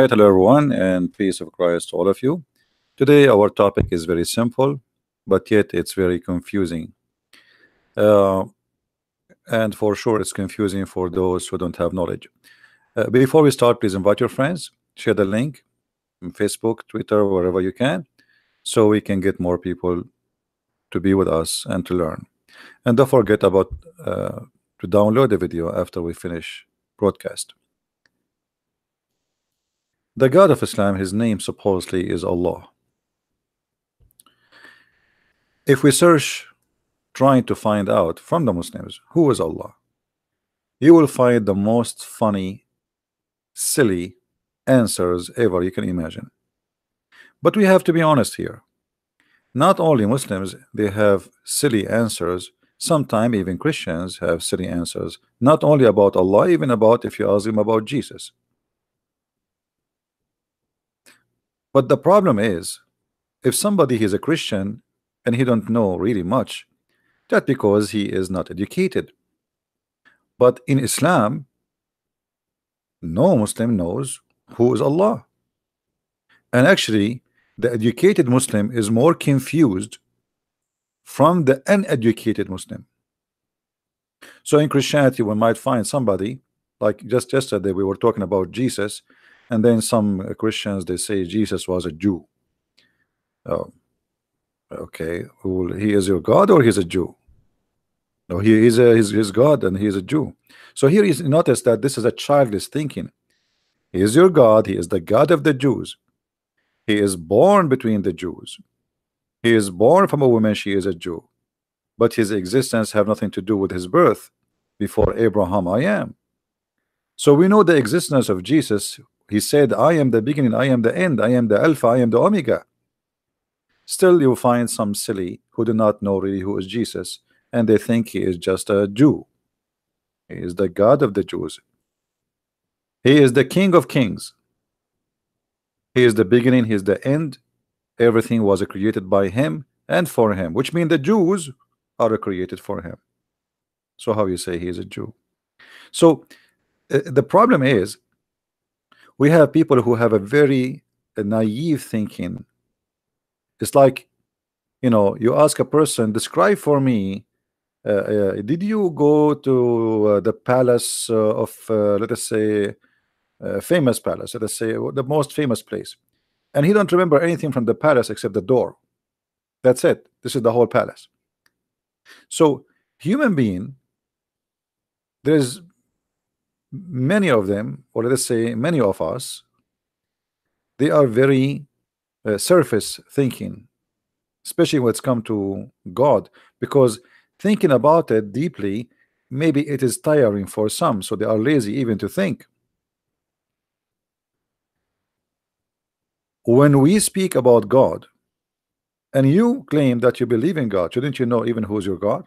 right, hello everyone, and peace of Christ to all of you. Today our topic is very simple, but yet it's very confusing. Uh, and for sure it's confusing for those who don't have knowledge. Uh, before we start, please invite your friends, share the link on Facebook, Twitter, wherever you can, so we can get more people to be with us and to learn. And don't forget about uh, to download the video after we finish broadcast. The God of Islam, his name supposedly is Allah. If we search trying to find out from the Muslims who is Allah, you will find the most funny, silly answers ever you can imagine. But we have to be honest here. Not only Muslims, they have silly answers. Sometimes even Christians have silly answers, not only about Allah, even about if you ask them about Jesus. But the problem is, if somebody is a Christian and he don't know really much, that because he is not educated. But in Islam, no Muslim knows who is Allah. And actually, the educated Muslim is more confused from the uneducated Muslim. So in Christianity, we might find somebody, like just yesterday we were talking about Jesus, and then some Christians they say Jesus was a Jew. Oh, okay. Well, he is your God or he's a Jew? No, he is a, he's, he's God and he is a Jew. So here is notice that this is a childish thinking. He is your God. He is the God of the Jews. He is born between the Jews. He is born from a woman. She is a Jew. But his existence have nothing to do with his birth. Before Abraham, I am. So we know the existence of Jesus he said, I am the beginning, I am the end, I am the Alpha, I am the Omega. Still, you find some silly who do not know really who is Jesus, and they think he is just a Jew. He is the God of the Jews. He is the King of Kings. He is the beginning, he is the end. Everything was created by him and for him, which means the Jews are created for him. So how you say he is a Jew? So uh, the problem is we have people who have a very uh, naive thinking. It's like, you know, you ask a person, describe for me, uh, uh, did you go to uh, the palace uh, of, uh, let us say, famous palace, let us say the most famous place, and he don't remember anything from the palace except the door. That's it. This is the whole palace. So human being, there is many of them, or let us say many of us, they are very uh, surface thinking, especially when it's come to God, because thinking about it deeply, maybe it is tiring for some, so they are lazy even to think. When we speak about God, and you claim that you believe in God, shouldn't you know even who's your God?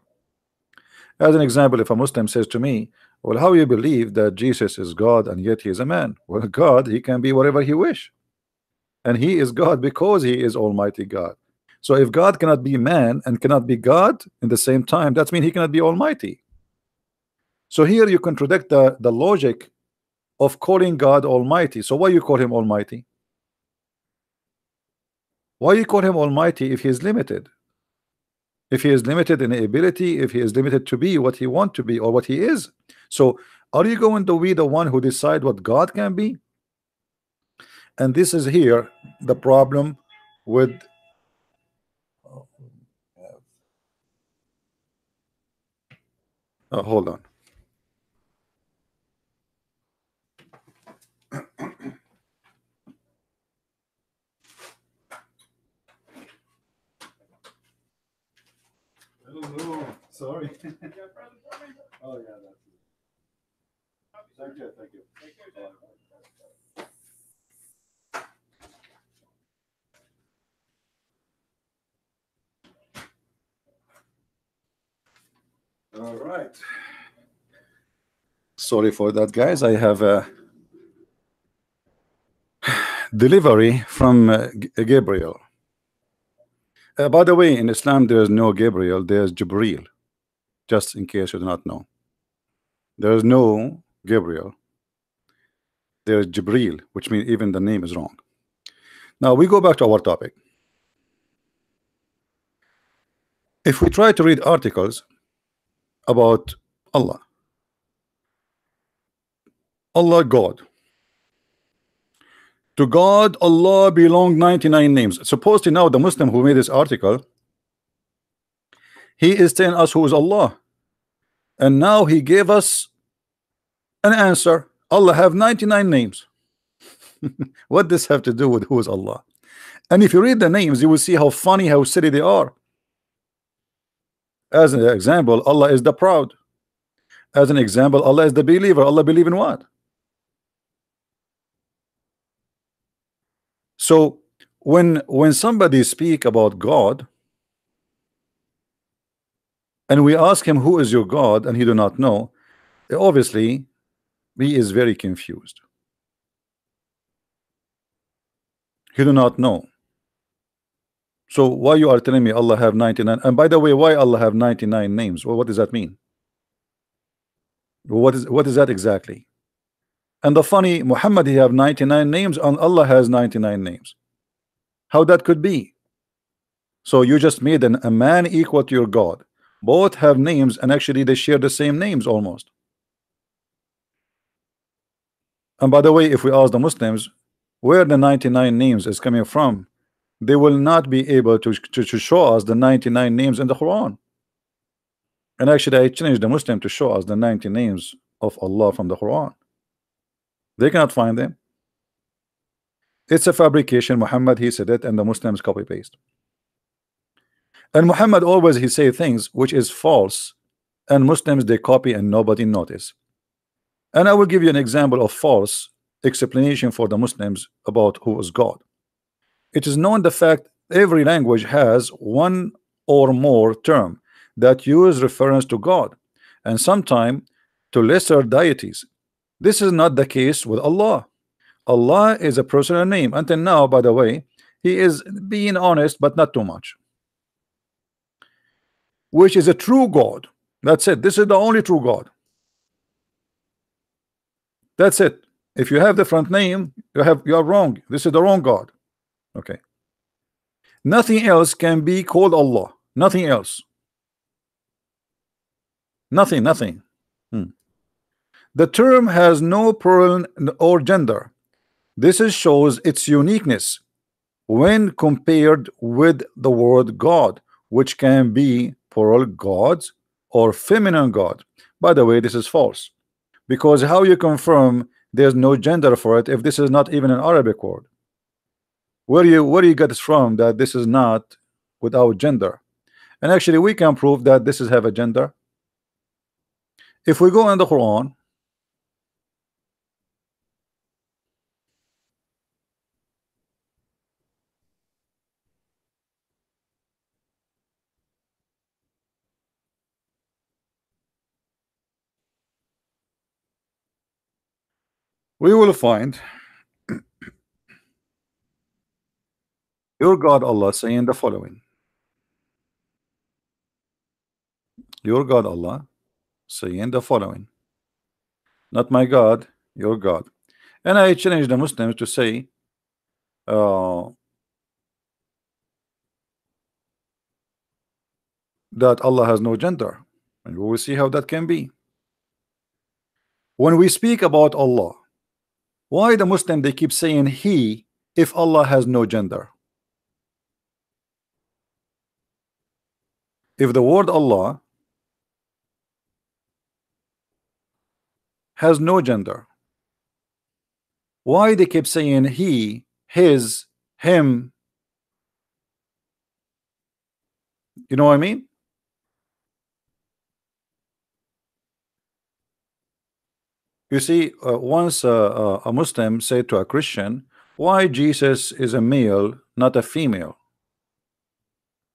As an example, if a Muslim says to me, well, how you believe that Jesus is God and yet he is a man? Well, God, he can be whatever he wish. And he is God because he is Almighty God. So if God cannot be man and cannot be God in the same time, that means he cannot be almighty. So here you contradict the, the logic of calling God almighty. So why you call him almighty? Why you call him almighty if he's limited? if he is limited in ability, if he is limited to be what he want to be or what he is. So are you going to be the one who decide what God can be? And this is here the problem with Oh, hold on. oh, sorry. oh, yeah, that's it. Thank you, thank you. Thank you. All right. Sorry for that, guys. I have a delivery from uh, Gabriel. Uh, by the way, in Islam, there is no Gabriel, there is Jibril, just in case you do not know. There is no Gabriel, there is Jibril, which means even the name is wrong. Now we go back to our topic. If we try to read articles about Allah, Allah God, to God, Allah belong 99 names. Supposedly now the Muslim who made this article, he is telling us who is Allah. And now he gave us an answer. Allah have 99 names. what does have to do with who is Allah? And if you read the names, you will see how funny, how silly they are. As an example, Allah is the proud. As an example, Allah is the believer. Allah believe in what? So when when somebody speak about God and we ask him who is your God and he do not know obviously he is very confused he do not know so why you are telling me Allah have 99 and by the way why Allah have 99 names well what does that mean what is what is that exactly and the funny, Muhammad, he have 99 names and Allah has 99 names. How that could be? So you just made an, a man equal to your God. Both have names and actually they share the same names almost. And by the way, if we ask the Muslims where the 99 names is coming from, they will not be able to, to, to show us the 99 names in the Quran. And actually I challenge the Muslim to show us the 90 names of Allah from the Quran. They cannot find them. It's a fabrication. Muhammad, he said it, and the Muslims copy paste. And Muhammad always he say things which is false, and Muslims they copy and nobody notice. And I will give you an example of false explanation for the Muslims about who is God. It is known the fact every language has one or more term that use reference to God, and sometimes to lesser deities. This is not the case with Allah. Allah is a personal name. Until now, by the way, he is being honest, but not too much. Which is a true God. That's it. This is the only true God. That's it. If you have different name, you have you are wrong. This is the wrong God. Okay. Nothing else can be called Allah. Nothing else. Nothing, nothing. The term has no plural or gender. This shows its uniqueness when compared with the word God, which can be plural gods or feminine god. By the way, this is false because how you confirm there's no gender for it if this is not even an Arabic word? Where do you where do you get this from that this is not without gender? And actually, we can prove that this is have a gender. If we go in the Quran, we will find your God Allah saying the following. Your God Allah saying the following. Not my God, your God. And I challenge the Muslims to say, uh, that Allah has no gender. And we will see how that can be. When we speak about Allah, why the Muslim they keep saying he if Allah has no gender? If the word Allah has no gender, why they keep saying he, his, him? You know what I mean? You see, uh, once uh, a Muslim said to a Christian, why Jesus is a male, not a female?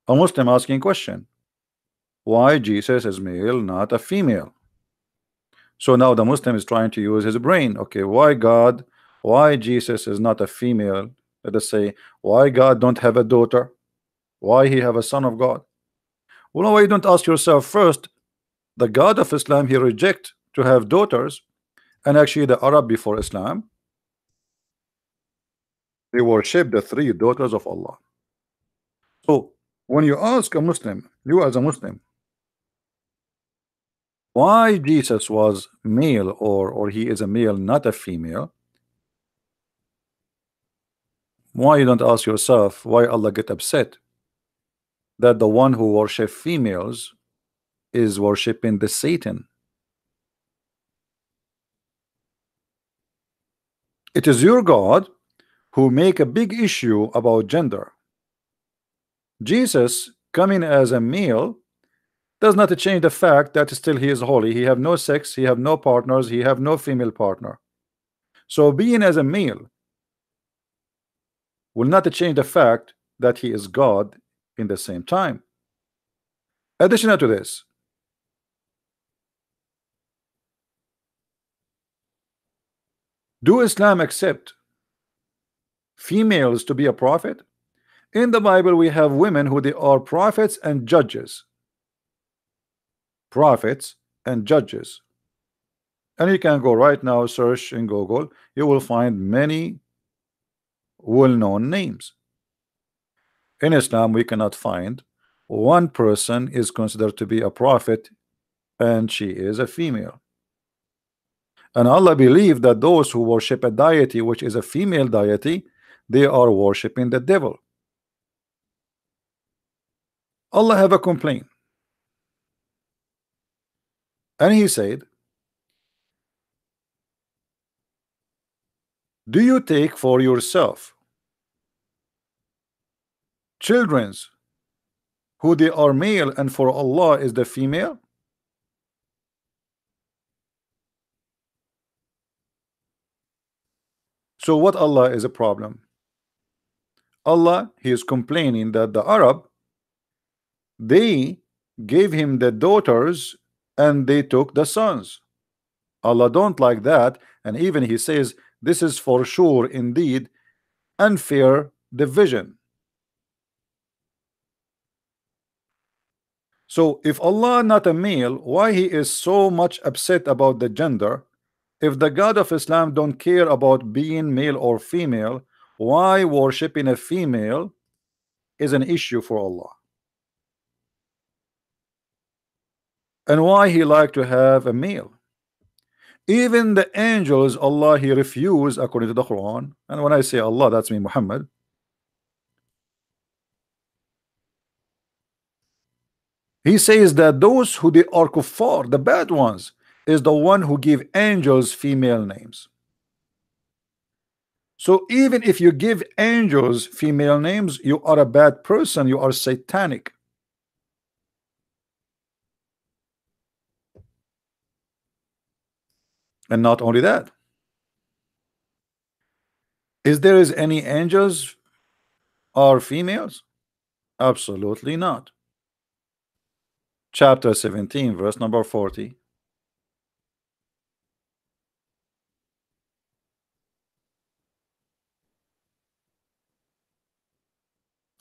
A Muslim asking question, why Jesus is male, not a female? So now the Muslim is trying to use his brain. Okay, why God, why Jesus is not a female? Let us say, why God don't have a daughter? Why he have a son of God? Well, why you don't ask yourself first, the God of Islam he reject to have daughters, and actually, the Arab before Islam, they worship the three daughters of Allah. So when you ask a Muslim, you as a Muslim, why Jesus was male or, or he is a male, not a female, why you don't ask yourself why Allah get upset that the one who worship females is worshiping the Satan It is your God who make a big issue about gender. Jesus coming as a male does not change the fact that still he is holy. He have no sex, he have no partners, he have no female partner. So being as a male will not change the fact that he is God in the same time. Additional to this, Do Islam accept females to be a prophet? In the Bible, we have women who they are prophets and judges. Prophets and judges. And you can go right now, search in Google, you will find many well-known names. In Islam, we cannot find one person is considered to be a prophet and she is a female. And Allah believed that those who worship a deity, which is a female deity, they are worshiping the devil. Allah have a complaint. And he said, Do you take for yourself children's who they are male and for Allah is the female? So what Allah is a problem? Allah, he is complaining that the Arab, they gave him the daughters and they took the sons. Allah don't like that. And even he says, this is for sure indeed unfair division. So if Allah not a male, why he is so much upset about the gender? if the God of Islam don't care about being male or female, why worshiping a female is an issue for Allah? And why he like to have a male? Even the angels, Allah, he refused according to the Quran. And when I say Allah, that's me, Muhammad. He says that those who they are kuffar, the bad ones, is the one who give angels female names. So even if you give angels female names, you are a bad person, you are satanic. And not only that, is there is any angels or females? Absolutely not. Chapter 17, verse number 40.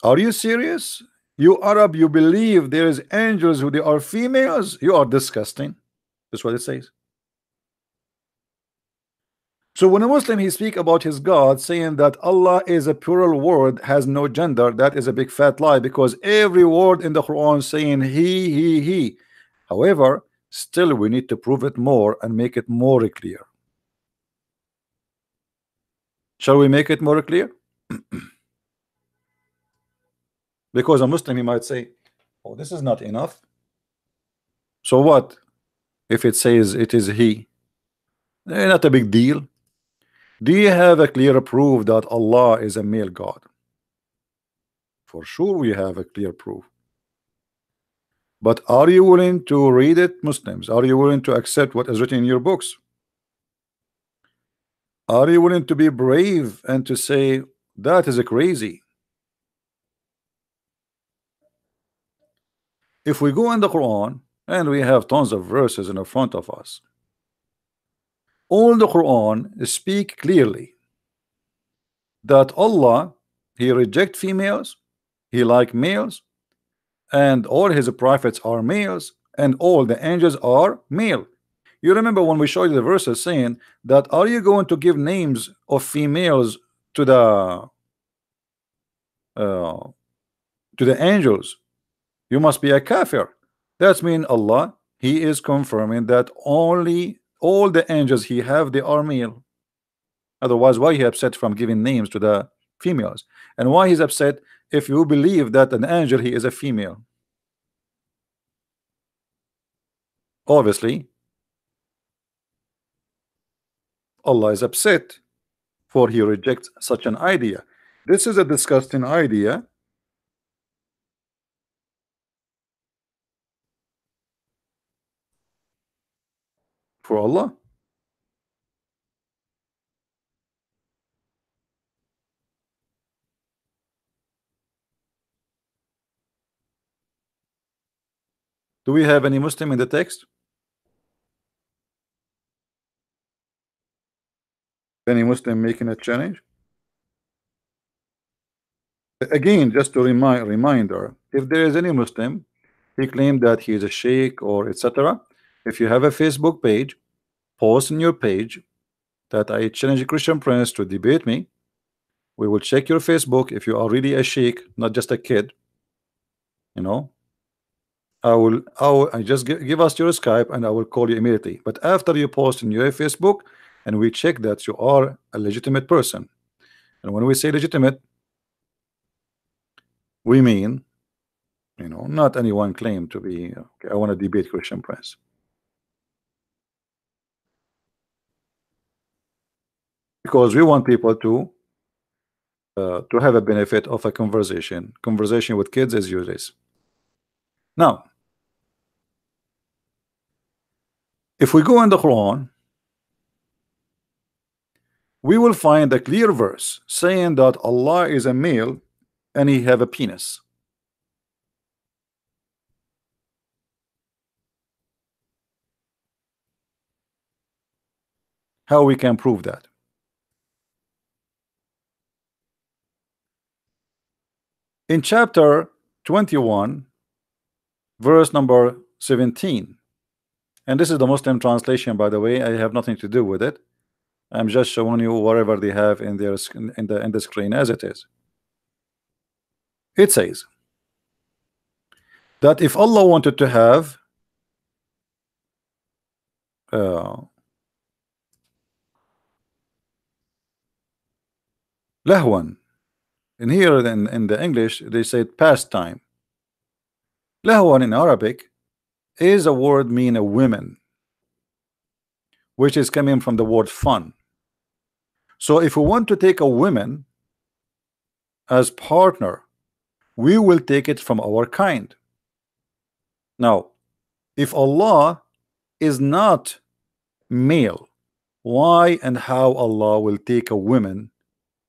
Are you serious? You Arab, you believe there is angels who they are females? You are disgusting. That's what it says. So when a Muslim he speak about his God saying that Allah is a plural word has no gender that is a big fat lie because every word in the Quran saying he he he however still we need to prove it more and make it more clear shall we make it more clear Because a Muslim, he might say, oh, this is not enough. So what if it says it is he? Eh, not a big deal. Do you have a clear proof that Allah is a male God? For sure we have a clear proof. But are you willing to read it, Muslims? Are you willing to accept what is written in your books? Are you willing to be brave and to say, that is crazy? if we go in the Quran and we have tons of verses in front of us all the Quran speak clearly that Allah he reject females he like males and all his prophets are males and all the angels are male you remember when we showed you the verses saying that are you going to give names of females to the uh, to the angels you must be a kafir. That means Allah, He is confirming that only all the angels He have, they are male. Otherwise, why He upset from giving names to the females? And why He's upset if you believe that an angel, he is a female? Obviously, Allah is upset for he rejects such an idea. This is a disgusting idea for Allah. Do we have any Muslim in the text? Any Muslim making a challenge? Again, just to remind reminder, if there is any Muslim, he claimed that he is a sheikh or etc if you have a Facebook page, post on your page that I challenge Christian Prince to debate me. We will check your Facebook if you are really a sheikh, not just a kid. You know, I will, I will I just give, give us your Skype and I will call you immediately. But after you post on your Facebook and we check that you are a legitimate person. And when we say legitimate, we mean, you know, not anyone claim to be, okay, I want to debate Christian Prince. because we want people to uh, to have a benefit of a conversation. Conversation with kids is users. Now, if we go in the Quran, we will find a clear verse saying that Allah is a male and he have a penis. How we can prove that? in chapter 21, verse number 17. And this is the Muslim translation, by the way. I have nothing to do with it. I'm just showing you whatever they have in their in the in the screen as it is. It says that if Allah wanted to have uh, lahwan in here in, in the English they said pastime Lahwan in Arabic is a word mean a women which is coming from the word fun so if we want to take a woman as partner we will take it from our kind now if Allah is not male why and how Allah will take a woman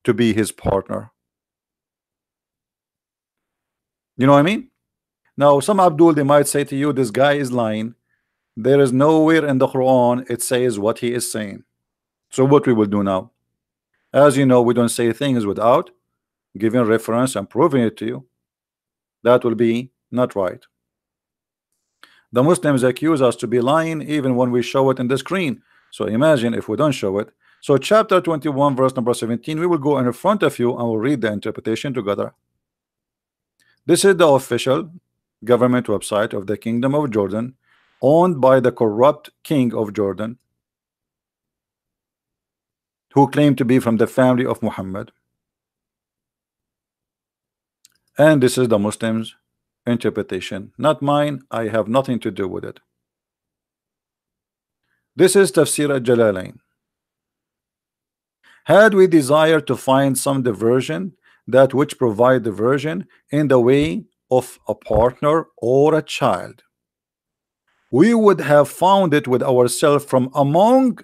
to be his partner you know what I mean? Now, some Abdul, they might say to you, this guy is lying. There is nowhere in the Quran it says what he is saying. So what we will do now? As you know, we don't say things without giving reference and proving it to you. That will be not right. The Muslims accuse us to be lying even when we show it in the screen. So imagine if we don't show it. So chapter 21 verse number 17, we will go in front of you and we'll read the interpretation together. This is the official government website of the Kingdom of Jordan, owned by the corrupt king of Jordan, who claimed to be from the family of Muhammad. And this is the Muslims' interpretation, not mine. I have nothing to do with it. This is Tafsir al-Jalalain. Had we desired to find some diversion that which provide diversion in the way of a partner or a child. We would have found it with ourselves from among,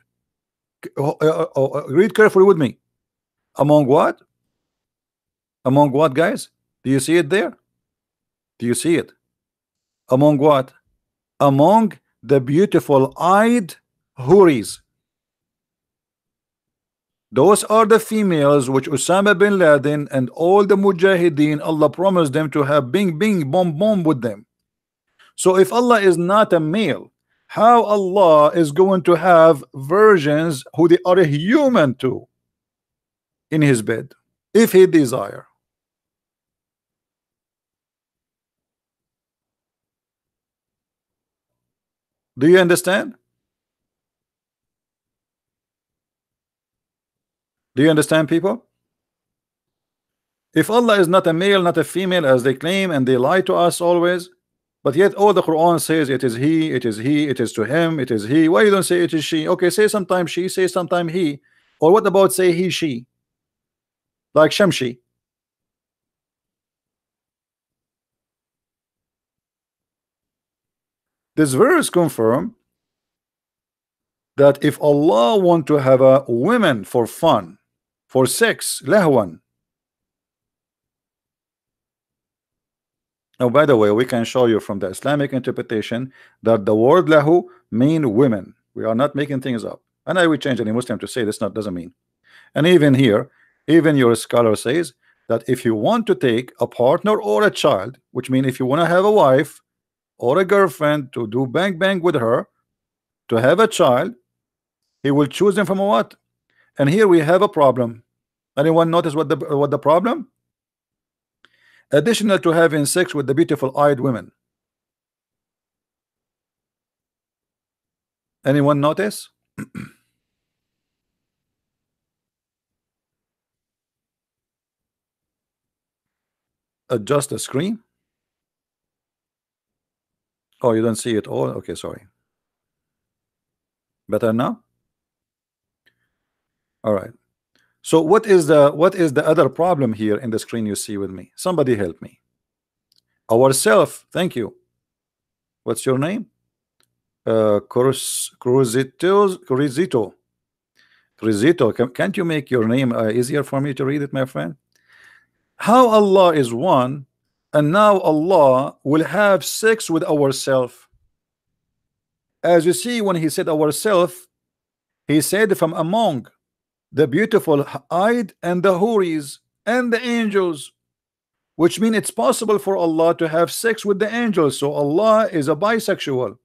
uh, uh, uh, uh, read carefully with me, among what? Among what, guys? Do you see it there? Do you see it? Among what? Among the beautiful eyed Huris. Those are the females which Osama bin Laden and all the mujahideen, Allah promised them to have bing bing bomb bomb with them. So if Allah is not a male, how Allah is going to have virgins who they are human to in his bed if he desire. Do you understand? do you understand people if Allah is not a male not a female as they claim and they lie to us always but yet all oh, the Quran says it is he it is he it is to him it is he why you don't say it is she okay say sometimes she say sometimes he or what about say he she like Shamshi this verse confirm that if Allah want to have a woman for fun for six lehwan Now, by the way we can show you from the Islamic interpretation that the word lahu mean women we are not making things up and I would change any Muslim to say this not doesn't mean and even here even your scholar says that if you want to take a partner or a child which means if you want to have a wife or a girlfriend to do bang bang with her to have a child he will choose them from what and here we have a problem. Anyone notice what the what the problem? Additional to having sex with the beautiful eyed women. Anyone notice? Adjust the screen. Oh, you don't see it all? Okay, sorry. Better now? All right. So what is the what is the other problem here in the screen you see with me? Somebody help me. Ourself. Thank you. What's your name? Uh, Cruzito. Cruzito. Cruzito. Can't you make your name uh, easier for me to read it, my friend? How Allah is one, and now Allah will have sex with ourself. As you see, when He said ourself, He said from among the beautiful eyed and the houris and the angels which mean it's possible for Allah to have sex with the angels so Allah is a bisexual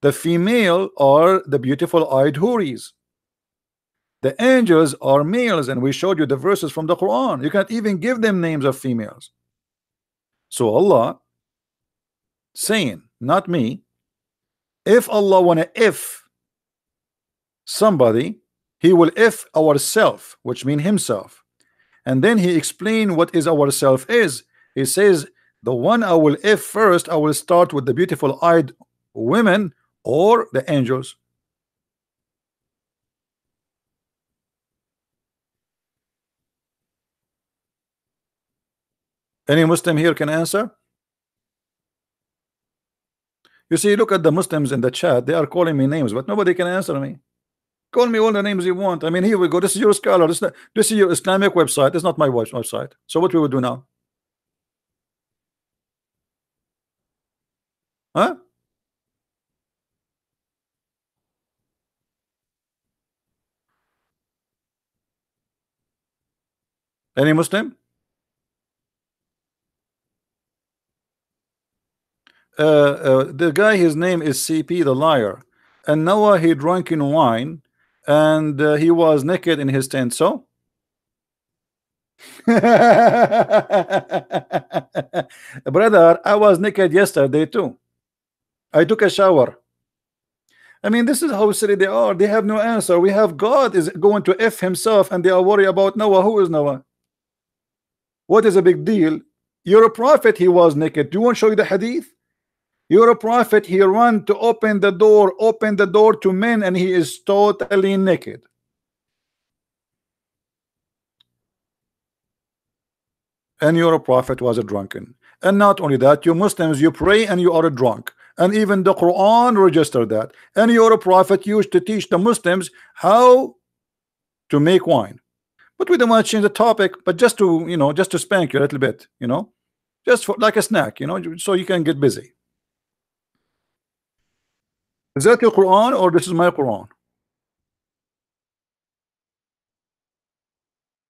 the female are the beautiful eyed houris the angels are males and we showed you the verses from the Quran you can't even give them names of females so Allah saying not me if Allah wanna if somebody he will if ourself which mean himself and then he explain what is ourself is he says the one I will if first I will start with the beautiful eyed women or the angels any Muslim here can answer you see look at the Muslims in the chat they are calling me names but nobody can answer me Call me all the names you want. I mean, here we go. This is your scholar. This, this is your Islamic website. It's not my website. So what we will do now? Huh? Any Muslim? Uh, uh, the guy, his name is CP the liar. And Noah, he drank in wine and uh, he was naked in his tent. So, brother, I was naked yesterday too. I took a shower. I mean, this is how silly they are. They have no answer. We have God is going to F himself, and they are worried about Noah. Who is Noah? What is a big deal? You're a prophet. He was naked. Do you want to show you the hadith? You're a prophet. He run to open the door, open the door to men, and he is totally naked. And your prophet was a drunken. And not only that, you Muslims, you pray and you are a drunk. And even the Quran registered that. And your prophet used to teach the Muslims how to make wine. But we don't want to change the topic, but just to, you know, just to spank you a little bit, you know, just for like a snack, you know, so you can get busy. Is that your Quran or this is my Quran?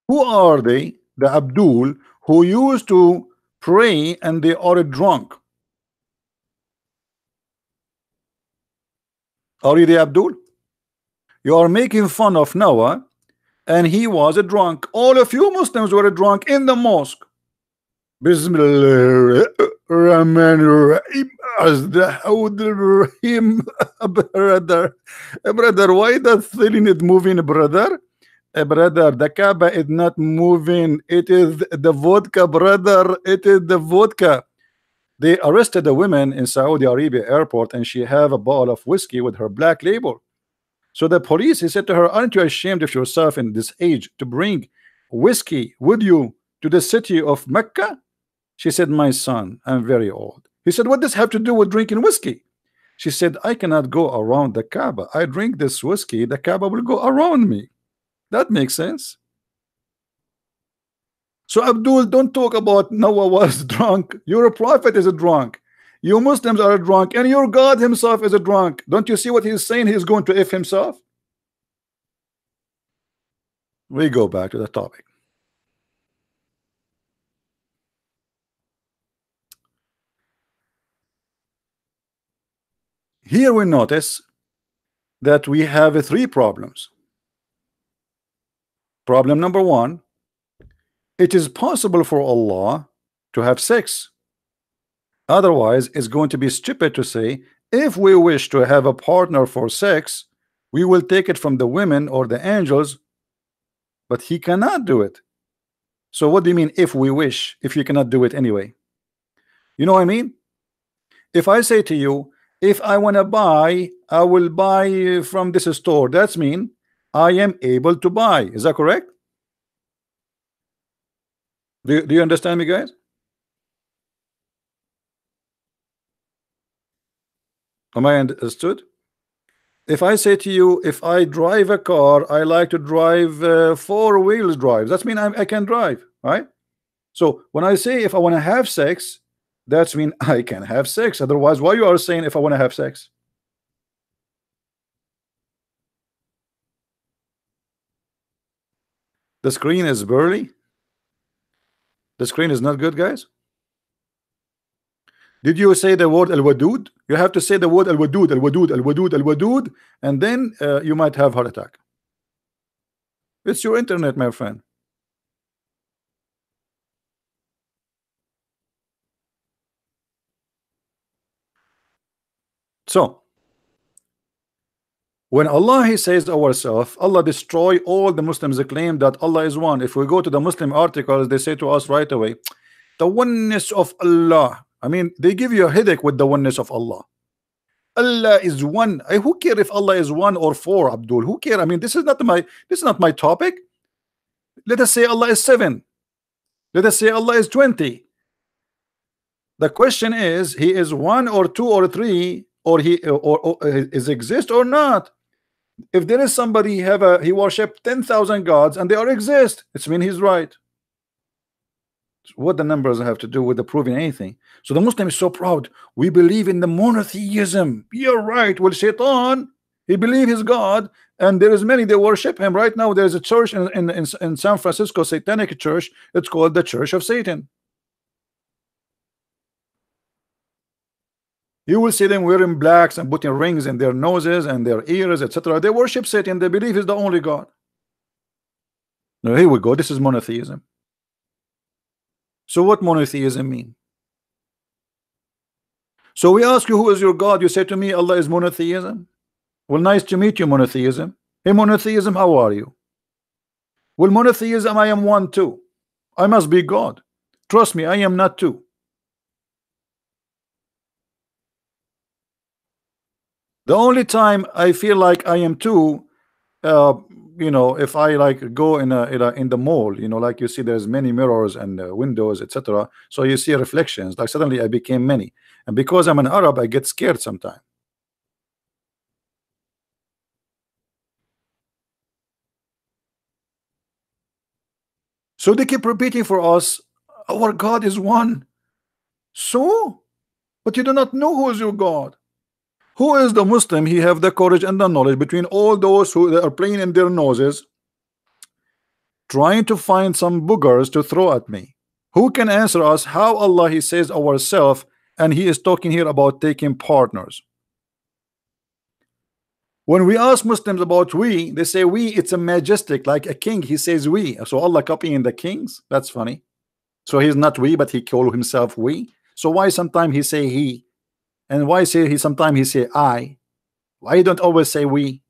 Who are they? The Abdul who used to pray and they are drunk. Are you the Abdul? You are making fun of Noah and he was a drunk. All of you Muslims were drunk in the mosque. Bismillah as the older him brother brother why does ceiling is moving brother eh, brother the kaaba is not moving it is the vodka brother it is the vodka they arrested a woman in Saudi Arabia airport and she have a bottle of whiskey with her black label so the police he said to her aren't you ashamed of yourself in this age to bring whiskey with you to the city of Mecca she said my son I'm very old he said, What does have to do with drinking whiskey? She said, I cannot go around the Kaaba. I drink this whiskey, the Kaaba will go around me. That makes sense. So Abdul, don't talk about Noah was drunk. Your prophet is a drunk. You Muslims are a drunk, and your God himself is a drunk. Don't you see what he's saying? He's going to F himself. We go back to the topic. here we notice that we have three problems. Problem number one, it is possible for Allah to have sex. Otherwise, it's going to be stupid to say, if we wish to have a partner for sex, we will take it from the women or the angels, but he cannot do it. So what do you mean if we wish, if you cannot do it anyway? You know what I mean? If I say to you, if I want to buy, I will buy from this store. That's mean I am able to buy. Is that correct? Do, do you understand me, guys? Am I understood? If I say to you, if I drive a car, I like to drive uh, four wheels drive. That means I, I can drive, right? So when I say if I want to have sex, that's mean I can have sex. Otherwise, why you are saying if I want to have sex? The screen is burly. The screen is not good, guys. Did you say the word al-wadud? You have to say the word al-wadud, al-wadud, al-wadud, al-wadud, and then uh, you might have heart attack. It's your internet, my friend. So, when Allah he says ourselves, Allah destroy all the Muslims that claim that Allah is one. If we go to the Muslim articles, they say to us right away, the oneness of Allah. I mean, they give you a headache with the oneness of Allah. Allah is one. I, who care if Allah is one or four, Abdul? Who care? I mean, this is not my this is not my topic. Let us say Allah is seven. Let us say Allah is twenty. The question is, He is one or two or three or he or, or uh, is exist or not if there is somebody have a he worship 10,000 gods and they all exist it's mean he's right what the numbers have to do with the proving anything so the muslim is so proud we believe in the monotheism you're right well shaitan he believe his god and there is many they worship him right now there's a church in, in, in san francisco satanic church it's called the church of satan You will see them wearing blacks and putting rings in their noses and their ears, etc. They worship Satan. They believe he's the only God. Now here we go. This is monotheism. So what monotheism mean? So we ask you, who is your God? You say to me, Allah is monotheism. Well, nice to meet you, monotheism. Hey, monotheism, how are you? Well, monotheism, I am one too. I must be God. Trust me, I am not two. The only time I feel like I am too, uh, you know, if I like go in a, in a in the mall, you know, like you see there's many mirrors and uh, windows, etc. So you see reflections. Like suddenly I became many, and because I'm an Arab, I get scared sometimes. So they keep repeating for us, our God is one. So, but you do not know who is your God. Who is the Muslim? He have the courage and the knowledge between all those who are playing in their noses, trying to find some boogers to throw at me. Who can answer us how Allah he says ourself and he is talking here about taking partners. When we ask Muslims about we, they say we, it's a majestic, like a king. He says we. So Allah copying the kings. That's funny. So he's not we, but he call himself we. So why sometimes he say he? And why say he sometimes he say I? Why don't always say we?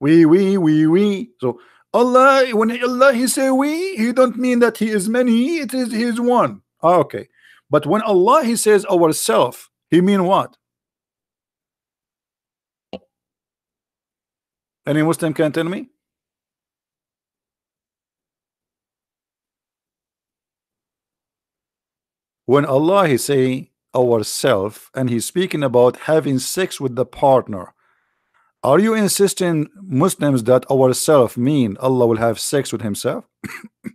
We, we, we, we. So Allah, when Allah he say we, he don't mean that he is many, it is he is one. Ah, okay. But when Allah he says ourself, he mean what? Any Muslim can tell me? When Allah he say ourselves and he's speaking about having sex with the partner are you insisting Muslims that ourself mean Allah will have sex with himself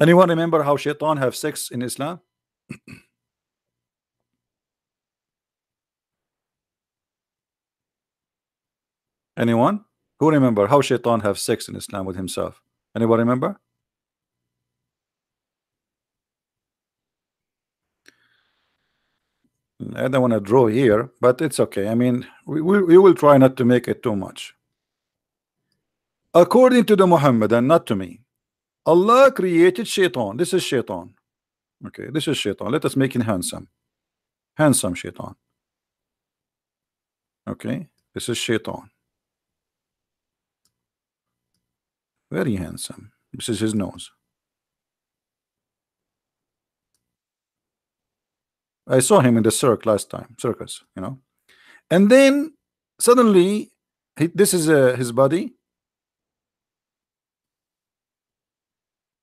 anyone remember how shaitan have sex in Islam anyone who remember how shaitan have sex in Islam with himself anyone remember I don't want to draw here, but it's okay. I mean, we, we, we will try not to make it too much. According to the Muhammadan, not to me, Allah created shaitan. This is shaitan. Okay, this is shaitan. Let us make him handsome. Handsome shaitan. Okay, this is shaitan. Very handsome. This is his nose. I saw him in the circ last time, circus, you know. And then suddenly, he, this is uh, his body.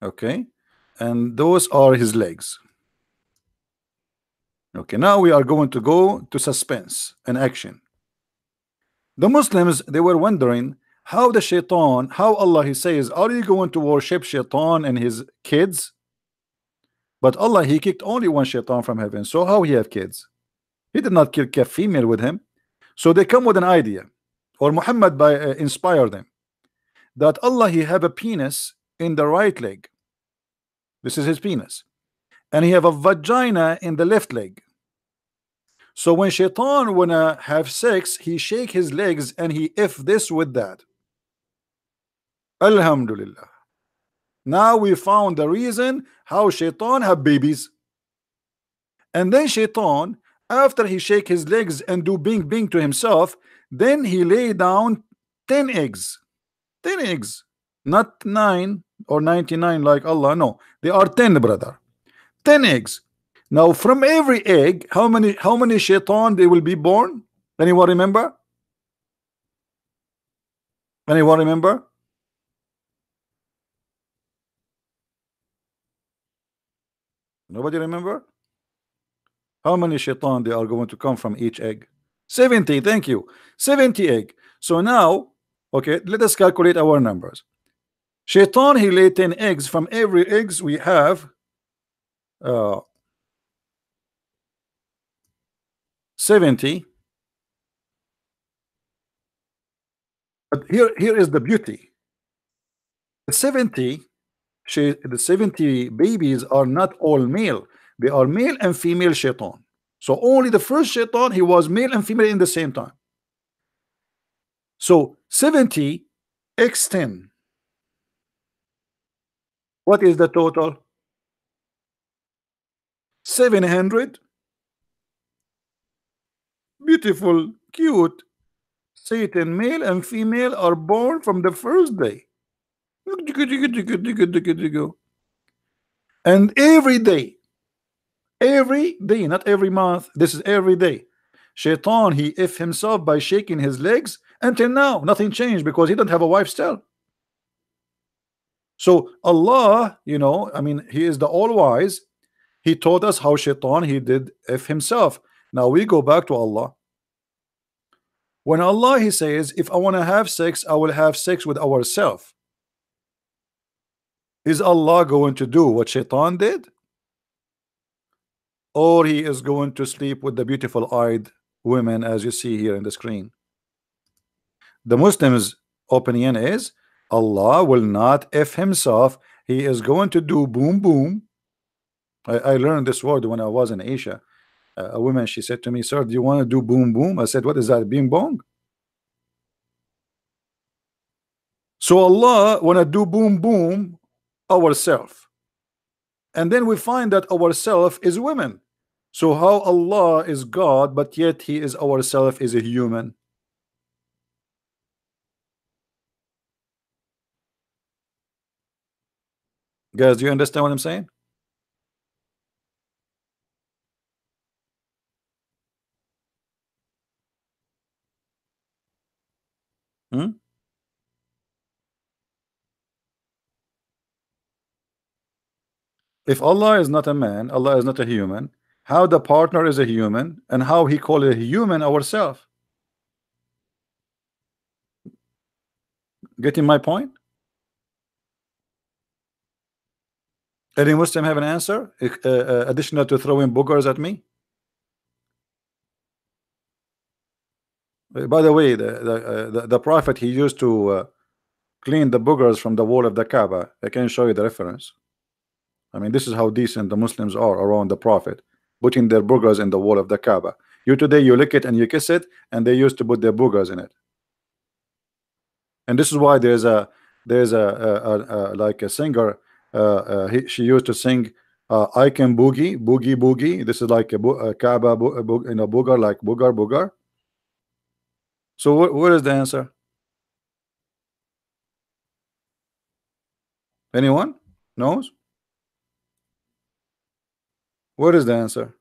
Okay, and those are his legs. Okay, now we are going to go to suspense and action. The Muslims they were wondering how the shaitan, how Allah he says, are you going to worship shaitan and his kids? But Allah, he kicked only one shaitan from heaven. So how he have kids? He did not kick a female with him. So they come with an idea, or Muhammad by uh, inspire them, that Allah he have a penis in the right leg. This is his penis, and he have a vagina in the left leg. So when Shaitan wanna have sex, he shake his legs and he if this with that. Alhamdulillah. Now we found the reason how shaitan have babies. And then shaitan, after he shake his legs and do bing bing to himself, then he lay down 10 eggs. 10 eggs. Not 9 or 99 like Allah. No, they are 10, brother. 10 eggs. Now from every egg, how many how many shaitan they will be born? Anyone remember? Anyone remember? Nobody remember? How many shaitan they are going to come from each egg? 70, thank you. 70 egg. So now, okay, let us calculate our numbers. Shaitan, he laid 10 eggs. From every eggs we have uh, 70. But here, here is the beauty. The 70 she, the 70 babies are not all male. They are male and female shaitan. So only the first shaitan, he was male and female in the same time. So 70 x 10. What is the total? 700. Beautiful, cute. Satan, male and female are born from the first day. And every day, every day, not every month, this is every day. Shaitan, he if himself by shaking his legs until now, nothing changed because he don't have a wife still. So Allah, you know, I mean, He is the all-wise. He taught us how Shaitan he did if himself. Now we go back to Allah. When Allah he says, if I want to have sex, I will have sex with ourselves. Is Allah going to do what Shaitan did? Or he is going to sleep with the beautiful eyed women as you see here in the screen? The Muslims opinion is Allah will not if himself he is going to do boom boom I, I learned this word when I was in Asia uh, a woman she said to me sir do you want to do boom boom I said what is that bing bong so Allah when I do boom boom ourselves. And then we find that ourself is women. So how Allah is God, but yet he is ourself is a human. Guys, do you understand what I'm saying? if Allah is not a man Allah is not a human how the partner is a human and how he call a human ourselves getting my point any Muslim have an answer uh, uh, additional to throwing boogers at me by the way the the, uh, the, the prophet he used to uh, clean the boogers from the wall of the Kaaba I can show you the reference I mean, this is how decent the Muslims are around the Prophet, putting their boogers in the wall of the Kaaba. You today, you lick it and you kiss it, and they used to put their boogers in it. And this is why there's a there's a, a, a, a like a singer. Uh, uh, he, she used to sing, uh, "I can boogie, boogie, boogie." This is like a, bo a Kaaba, bo a bo in a booger, like booger, booger. So wh what is the answer? Anyone knows? What is the answer?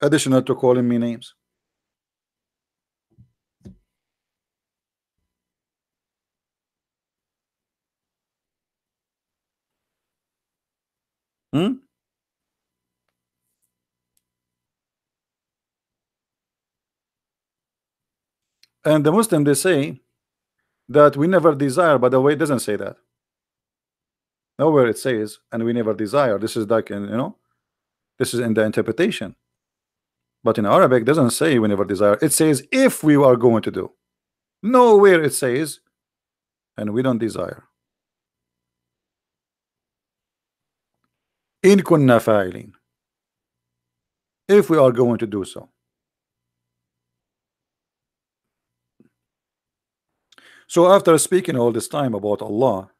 Additional to calling me names. Hmm? And the Muslim, they say that we never desire, but the way it doesn't say that. Nowhere it says, and we never desire. This is like, in, you know, this is in the interpretation. But in Arabic, doesn't say we never desire. It says if we are going to do. Nowhere it says, and we don't desire. In kunna fa'ilin. If we are going to do so. So after speaking all this time about Allah,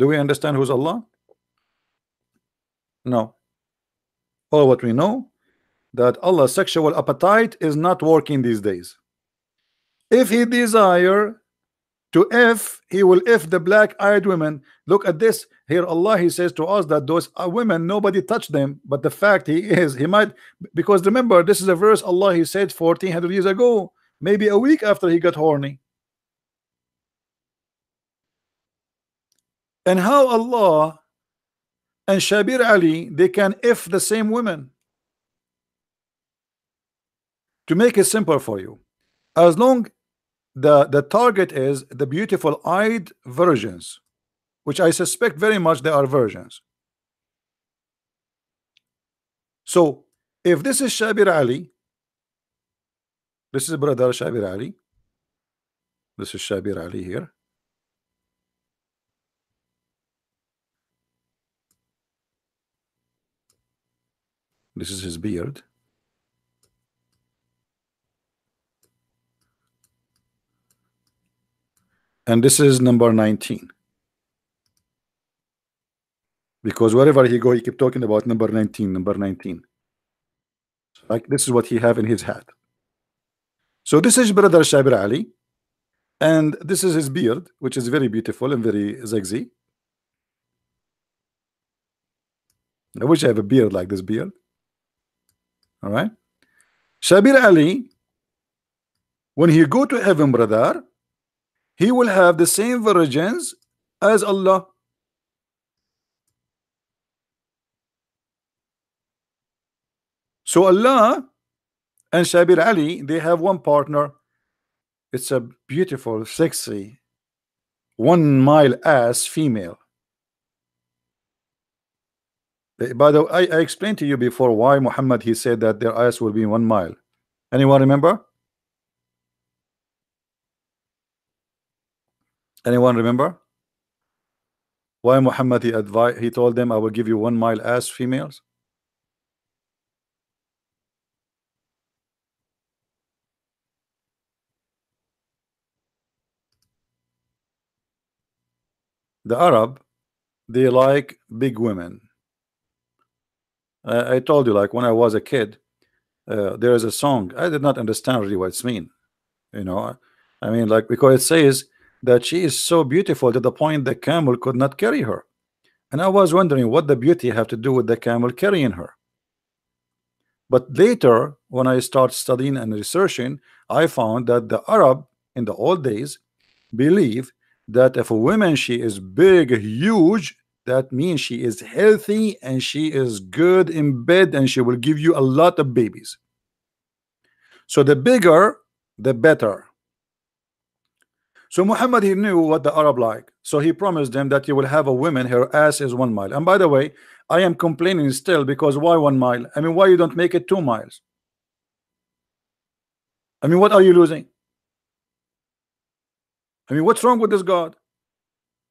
do we understand who's Allah? No. All what we know that Allah's sexual appetite is not working these days. If he desire to if he will if the black-eyed women look at this here Allah he says to us that those uh, women nobody touched them but the fact he is he might because remember this is a verse Allah he said 1400 years ago maybe a week after he got horny and how Allah and Shabir Ali they can if the same women to make it simple for you as long the the target is the beautiful eyed virgins which I suspect very much they are virgins so if this is Shabir Ali this is brother Shabir Ali this is Shabir Ali here This is his beard. And this is number 19. Because wherever he go, he keep talking about number 19, number 19. Like this is what he have in his hat. So this is brother Shabir Ali. And this is his beard, which is very beautiful and very sexy. I wish I have a beard like this beard. All right. Shabir Ali, when he go to heaven, brother, he will have the same virgins as Allah. So Allah and Shabir Ali, they have one partner. It's a beautiful, sexy, one mile ass female. By the way, I, I explained to you before why Muhammad he said that their eyes will be one mile. Anyone remember? Anyone remember? Why Muhammad he advised he told them I will give you one mile as females? The Arab, they like big women. I, told you, like when I was a kid, uh, there is a song I did not understand really what it's mean. You know, I mean, like because it says that she is so beautiful to the point the camel could not carry her, and I was wondering what the beauty have to do with the camel carrying her. But later, when I start studying and researching, I found that the Arab in the old days believe that if a woman she is big, huge, that means she is healthy and she is good in bed and she will give you a lot of babies so the bigger the better so Muhammad he knew what the Arab like so he promised them that you will have a woman her ass is one mile and by the way I am complaining still because why one mile I mean why you don't make it two miles I mean what are you losing I mean what's wrong with this God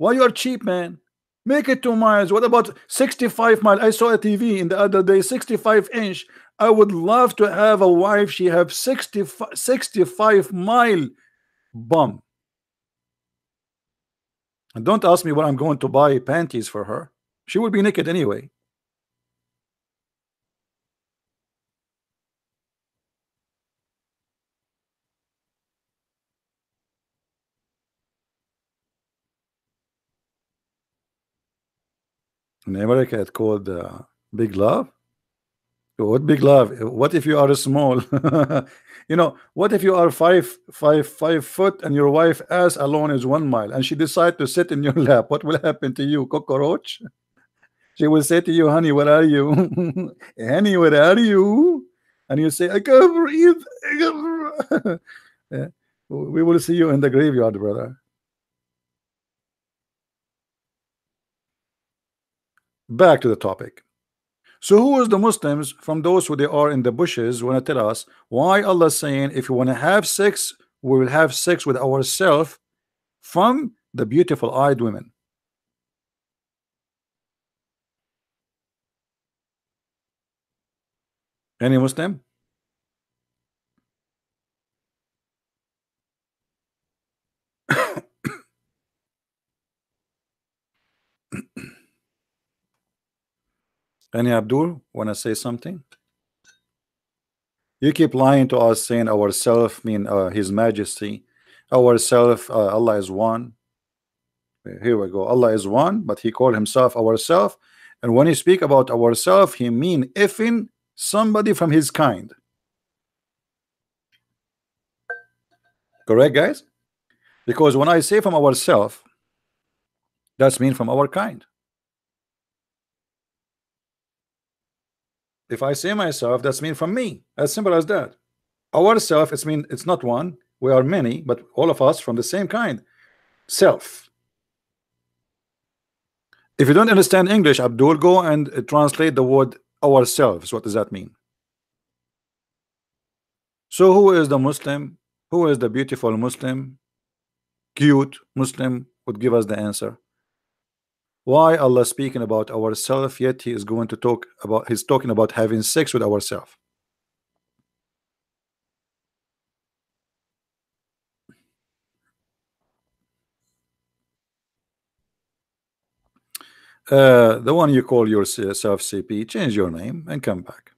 why you are cheap man Make it two miles. What about 65 mile? I saw a TV in the other day, 65 inch. I would love to have a wife. She have 60, 65 mile bum. And don't ask me what I'm going to buy panties for her. She will be naked anyway. in America, it's called uh, big love. What big love? What if you are small? you know, what if you are five, five, five foot and your wife as alone is one mile and she decide to sit in your lap? What will happen to you, cockroach? She will say to you, honey, where are you? honey, where are you? And you say, I can't breathe. I can't breathe. yeah. We will see you in the graveyard, brother. back to the topic so who is the Muslims from those who they are in the bushes want to tell us why Allah saying if you want to have sex we will have sex with ourselves from the beautiful eyed women any Muslim Any Abdul want to say something? You keep lying to us, saying ourself mean uh, His Majesty, ourself uh, Allah is one. Here we go. Allah is one, but He called Himself ourself, and when He speak about ourself, He mean effing somebody from His kind. Correct, guys? Because when I say from ourself, that's mean from our kind. If I say myself, that's mean from me. As simple as that. Ourself, it's mean it's not one. We are many, but all of us from the same kind. Self. If you don't understand English, Abdul, go and uh, translate the word ourselves. What does that mean? So who is the Muslim? Who is the beautiful Muslim? Cute Muslim would give us the answer why Allah speaking about ourselves yet he is going to talk about he's talking about having sex with ourselves uh, the one you call yourself CP change your name and come back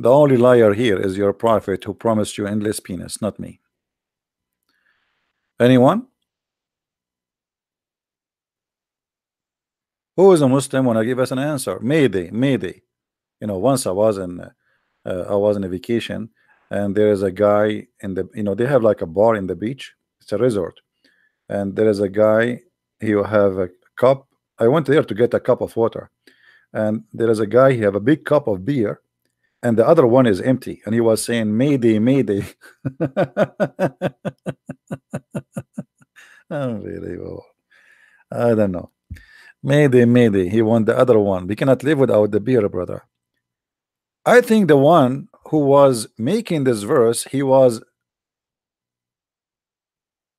The only liar here is your prophet who promised you endless penis, not me. Anyone? Who is a Muslim? Wanna give us an answer? Mayday, Mayday. You know, once I was in, uh, I was in a vacation, and there is a guy in the, you know, they have like a bar in the beach. It's a resort, and there is a guy. He will have a cup. I went there to get a cup of water, and there is a guy. He have a big cup of beer and the other one is empty. And he was saying, Mayday, Mayday. Unbelievable. I don't know. Mayday, Mayday. He won the other one. We cannot live without the beer, brother. I think the one who was making this verse, he was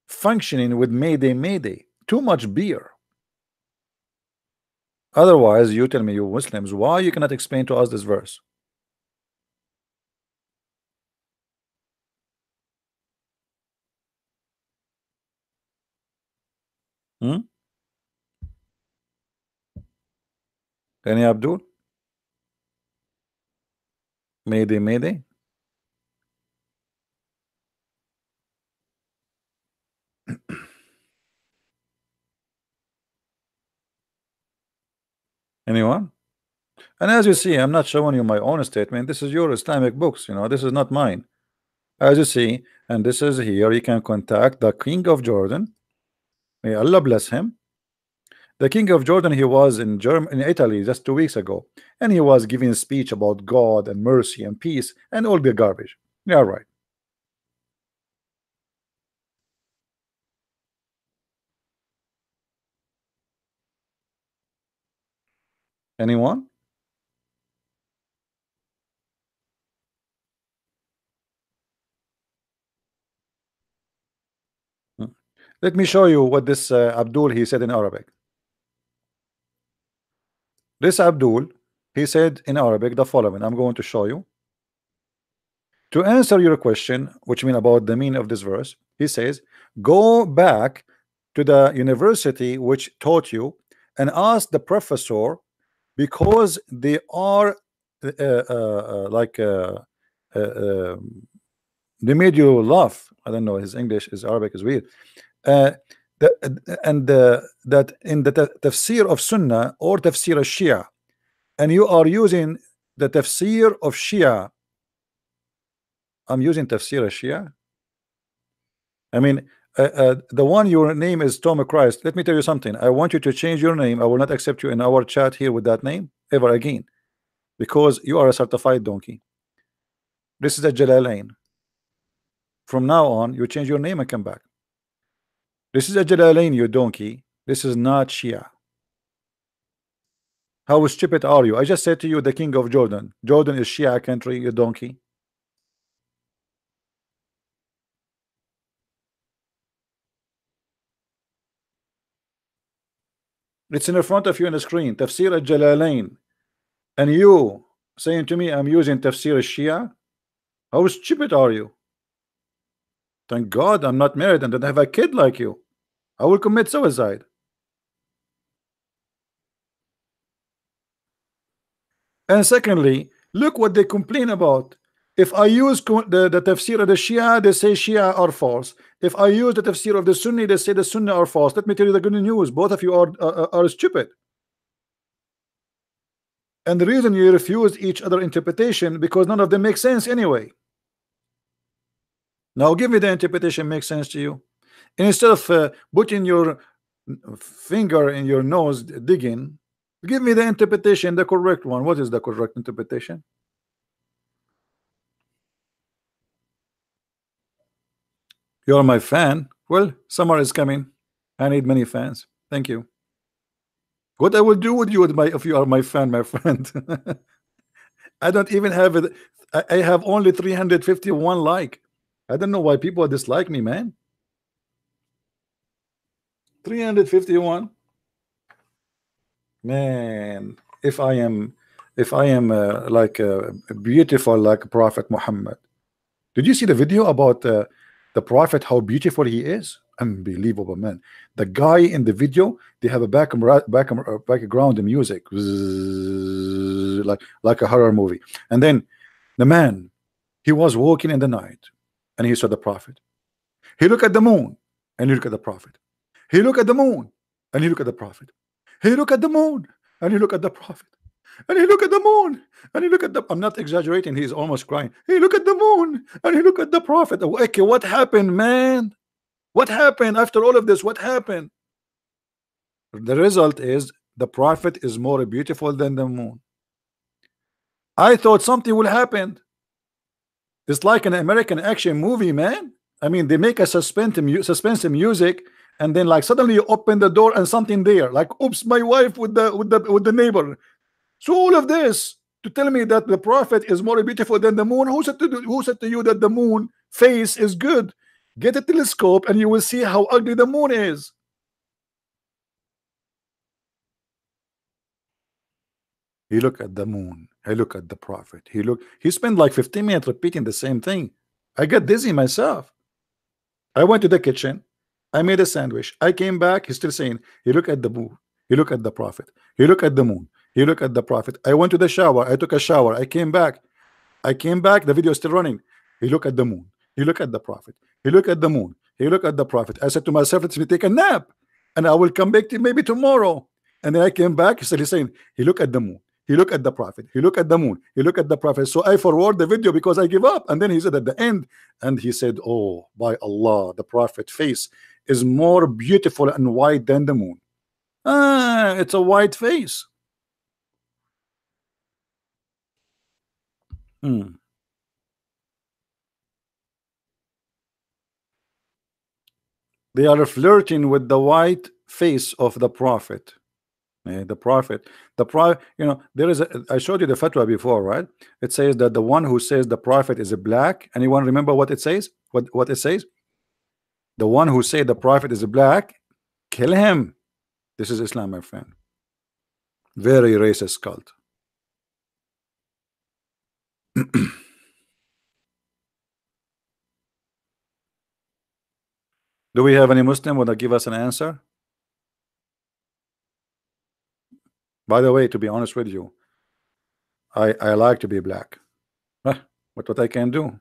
functioning with Mayday, Mayday. Too much beer. Otherwise, you tell me, you Muslims, why you cannot explain to us this verse? Hmm? Can you Abdul? Mayday, Mayday. Anyone? And as you see, I'm not showing you my own statement. This is your Islamic books, you know, this is not mine. As you see, and this is here, you can contact the King of Jordan May Allah bless him. The king of Jordan, he was in Germany, in Italy just two weeks ago, and he was giving a speech about God and mercy and peace and all the garbage. Yeah, right. Anyone? Let me show you what this uh, Abdul he said in Arabic. This Abdul, he said in Arabic the following. I'm going to show you. To answer your question, which mean about the meaning of this verse, he says, go back to the university which taught you and ask the professor because they are uh, uh, uh like uh, uh, um, they made you laugh. I don't know. His English, his Arabic is weird uh, the, and the, that in the tafsir of Sunnah or tafsir of Shia, and you are using the tafsir of Shia. I'm using tafsir of Shia. I mean, uh, uh, the one your name is Tom Christ. Let me tell you something. I want you to change your name. I will not accept you in our chat here with that name ever again, because you are a certified donkey. This is a Jalalain. From now on, you change your name and come back. This is a Jalalain, you donkey. This is not Shia. How stupid are you? I just said to you the king of Jordan. Jordan is Shia country, you donkey. It's in the front of you on the screen. Tafsir al-Jalalain. And you saying to me, I'm using Tafsir al-Shia? How stupid are you? Thank God I'm not married and don't have a kid like you. I will commit suicide. And secondly, look what they complain about. If I use the, the tafsir of the Shia, they say Shia are false. If I use the tafsir of the Sunni, they say the Sunni are false. Let me tell you the good news. Both of you are, are, are stupid. And the reason you refuse each other interpretation because none of them make sense anyway. Now give me the interpretation makes sense to you instead of uh, putting your finger in your nose digging give me the interpretation the correct one what is the correct interpretation you're my fan well summer is coming i need many fans thank you what i will do with you with my if you are my fan my friend i don't even have it i have only 351 like i don't know why people dislike me man 351 man if i am if i am uh, like a, beautiful like prophet muhammad did you see the video about uh, the prophet how beautiful he is unbelievable man the guy in the video they have a back back background music like like a horror movie and then the man he was walking in the night and he saw the prophet he looked at the moon and he looked at the prophet he looked at the moon and he looked at the prophet. He looked at the moon and he looked at the prophet. And he looked at the moon and he looked at the I'm not exaggerating, he's almost crying. He looked at the moon and he looked at the prophet. Okay, what happened, man? What happened after all of this? What happened? The result is the prophet is more beautiful than the moon. I thought something will happen. It's like an American action movie, man. I mean, they make a suspense, suspense music and then like suddenly you open the door and something there like oops my wife with the with the with the neighbor so all of this to tell me that the prophet is more beautiful than the moon who said to who said to you that the moon face is good get a telescope and you will see how ugly the moon is he look at the moon he look at the prophet he look. he spent like 15 minutes repeating the same thing i got dizzy myself i went to the kitchen I made a sandwich. I came back. He's still saying, he look at the moon. He look at the prophet. He look at the moon. He look at the prophet. I went to the shower. I took a shower. I came back. I came back. The video is still running. He look at the moon. He look at the prophet. He look at the moon. He look at the prophet. I said to myself, let me take a nap, and I will come back to maybe tomorrow. And then I came back. He said, he's saying, he look at the moon. He look at the prophet. He look at the moon. He look at the prophet. So I forward the video because I give up. And then he said at the end, and he said, oh, by Allah, the prophet face is more beautiful and white than the moon. Ah, it's a white face. Hmm. They are flirting with the white face of the prophet. Eh, the prophet, the pro, you know, there is. A, I showed you the fatwa before, right? It says that the one who says the prophet is a black. Anyone remember what it says? What what it says? the one who say the prophet is black kill him this is Islam my friend very racist cult do we have any Muslim would give us an answer by the way to be honest with you I, I like to be black but what I can do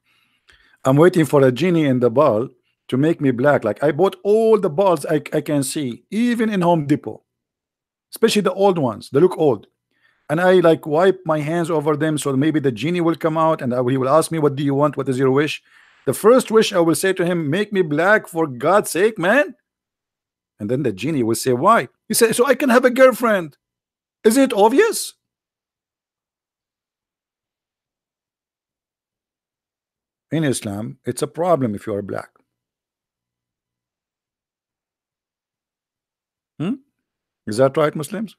I'm waiting for a genie in the ball to make me black. Like I bought all the balls I, I can see, even in Home Depot, especially the old ones. They look old. And I like wipe my hands over them so maybe the genie will come out and he will ask me, What do you want? What is your wish? The first wish I will say to him, Make me black for God's sake, man. And then the genie will say, Why? He said, So I can have a girlfriend. Is it obvious? In Islam, it's a problem if you are black. Is that right, Muslims?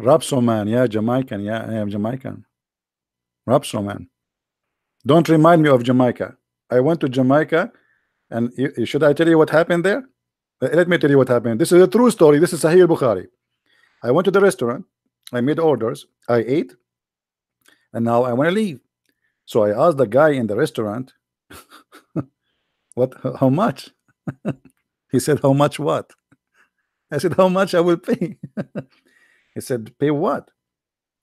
Rapsoman, yeah, Jamaican, yeah, I am Jamaican. Rapsoman. Don't remind me of Jamaica. I went to Jamaica, and you, should I tell you what happened there? Uh, let me tell you what happened. This is a true story. This is Sahih Bukhari. I went to the restaurant. I made orders. I ate, and now I want to leave. So I asked the guy in the restaurant, what, how much? he said, how much what? I said, how much I will pay? he said, pay what?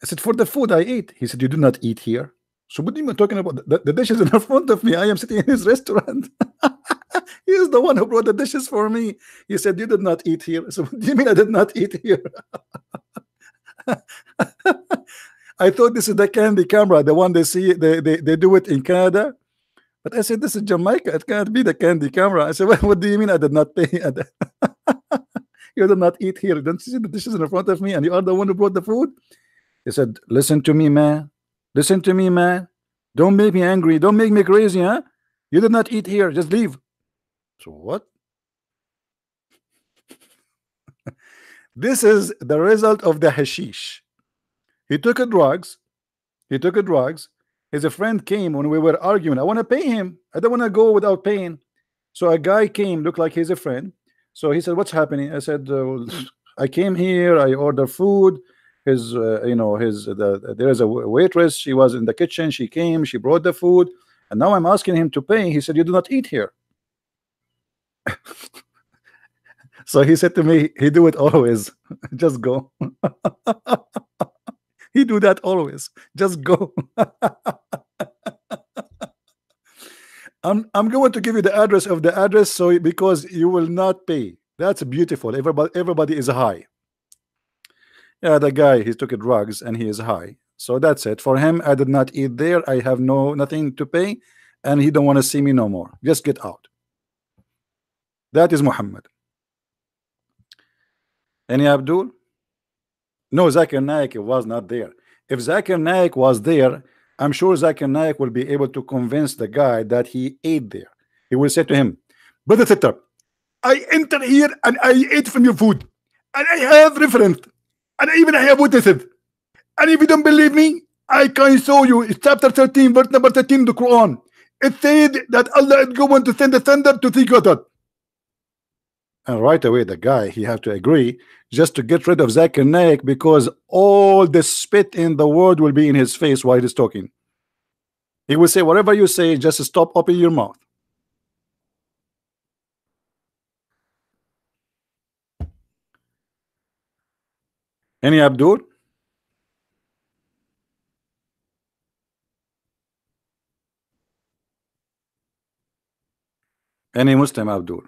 I said, for the food I eat. He said, you do not eat here. So what are you talking about? The, the dishes in front of me. I am sitting in his restaurant. he is the one who brought the dishes for me. He said, you did not eat here. So what do you mean I did not eat here? I thought this is the candy camera, the one they see they, they, they do it in Canada. But I said, this is Jamaica. It can't be the candy camera. I said, well, what do you mean I did not pay? you did not eat here. Don't you see the dishes in front of me and you are the one who brought the food? He said, listen to me, man. Listen to me, man. Don't make me angry. Don't make me crazy, huh? You did not eat here. Just leave. So what? this is the result of the hashish. He took a drugs. He took a drugs. His friend came when we were arguing. I want to pay him. I don't want to go without paying. So a guy came, looked like he's a friend. So he said, "What's happening?" I said, uh, "I came here. I order food." His, uh, you know, his the, there is a waitress. She was in the kitchen. She came. She brought the food, and now I'm asking him to pay. He said, "You do not eat here." so he said to me, "He do it always. Just go." he do that always. Just go. I'm I'm going to give you the address of the address so because you will not pay. That's beautiful. Everybody everybody is high. Yeah, the guy he took drugs and he is high. So that's it. For him, I did not eat there. I have no nothing to pay, and he don't want to see me no more. Just get out. That is Muhammad. Any Abdul? No, Zakir Naik was not there. If Zakir Naik was there, I'm sure Zakir Naik will be able to convince the guy that he ate there. He will say to him, Brother Sitter, I entered here and I ate from your food. And I have reference. And even I have witnesses. And if you don't believe me, I can show you. It's chapter 13, verse number 13, the Quran. It said that Allah is going to send a thunder to three God. And right away, the guy, he have to agree just to get rid of Zach and Nick because all the spit in the world will be in his face while he's talking. He will say, whatever you say, just stop opening your mouth. Any Abdul? Any Muslim Abdul?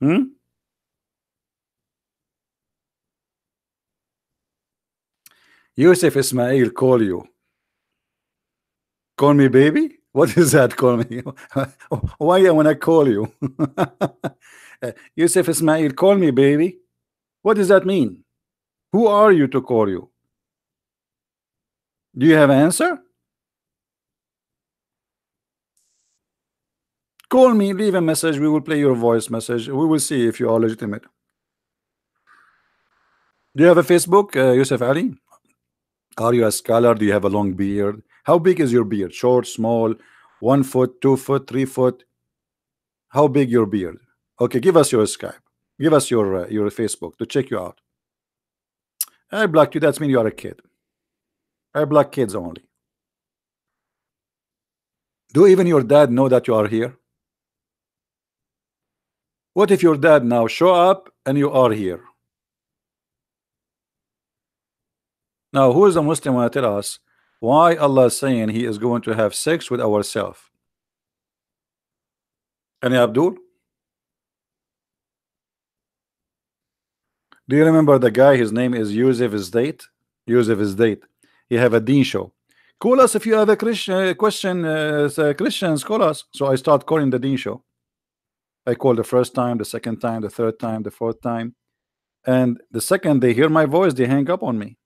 Hmm? Yusuf Ismail, call you. Call me baby? What is that? Call me. Why I wanna call you? Yusuf Ismail, call me baby. What does that mean? Who are you to call you? Do you have an answer? Call me, leave a message. We will play your voice message. We will see if you are legitimate. Do you have a Facebook, uh, Yusuf Ali? Are you a scholar? Do you have a long beard? How big is your beard? Short, small, one foot, two foot, three foot? How big your beard? Okay, give us your Skype. Give us your uh, your Facebook to check you out. I blocked you. That's mean you are a kid. I block kids only. Do even your dad know that you are here? What if your dad now show up and you are here? Now, who is a Muslim want to tell us why Allah is saying He is going to have sex with ourself? Any Abdul? Do you remember the guy? His name is Yusuf His date. Yusuf His date. He have a dean show. Call us if you have a Christian uh, question. Uh, uh Christians, call us. So I start calling the dean show. I call the first time, the second time, the third time, the fourth time. And the second they hear my voice, they hang up on me.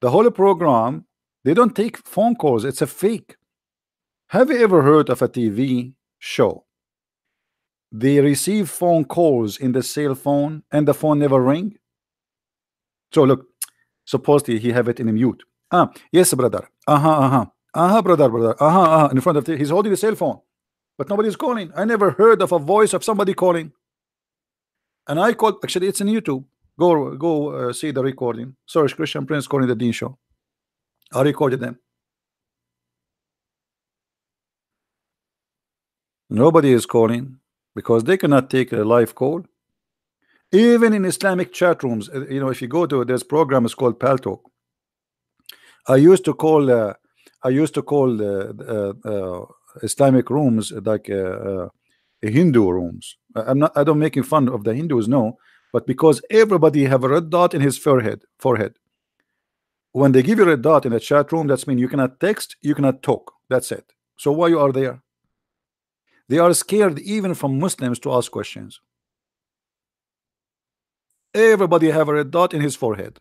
The whole program, they don't take phone calls. It's a fake. Have you ever heard of a TV show? They receive phone calls in the cell phone and the phone never ring. So look, supposedly he have it in a mute. Ah, yes, brother. Uh-huh, uh-huh. Uh-huh, brother, brother. Uh-huh, uh-huh. In front of the, he's holding the cell phone but nobody's calling. I never heard of a voice of somebody calling. And I called, actually, it's on YouTube. Go go uh, see the recording. Sorry, Christian Prince calling the Dean Show. I recorded them. Nobody is calling because they cannot take a live call. Even in Islamic chat rooms, uh, you know, if you go to this program, it's called Paltalk. I used to call, uh, I used to call uh, uh, uh Islamic rooms like uh, uh, Hindu rooms. I'm not. I don't making fun of the Hindus. No, but because everybody have a red dot in his forehead. Forehead. When they give you a red dot in a chat room, that's mean you cannot text, you cannot talk. That's it. So why you are there? They are scared even from Muslims to ask questions. Everybody have a red dot in his forehead.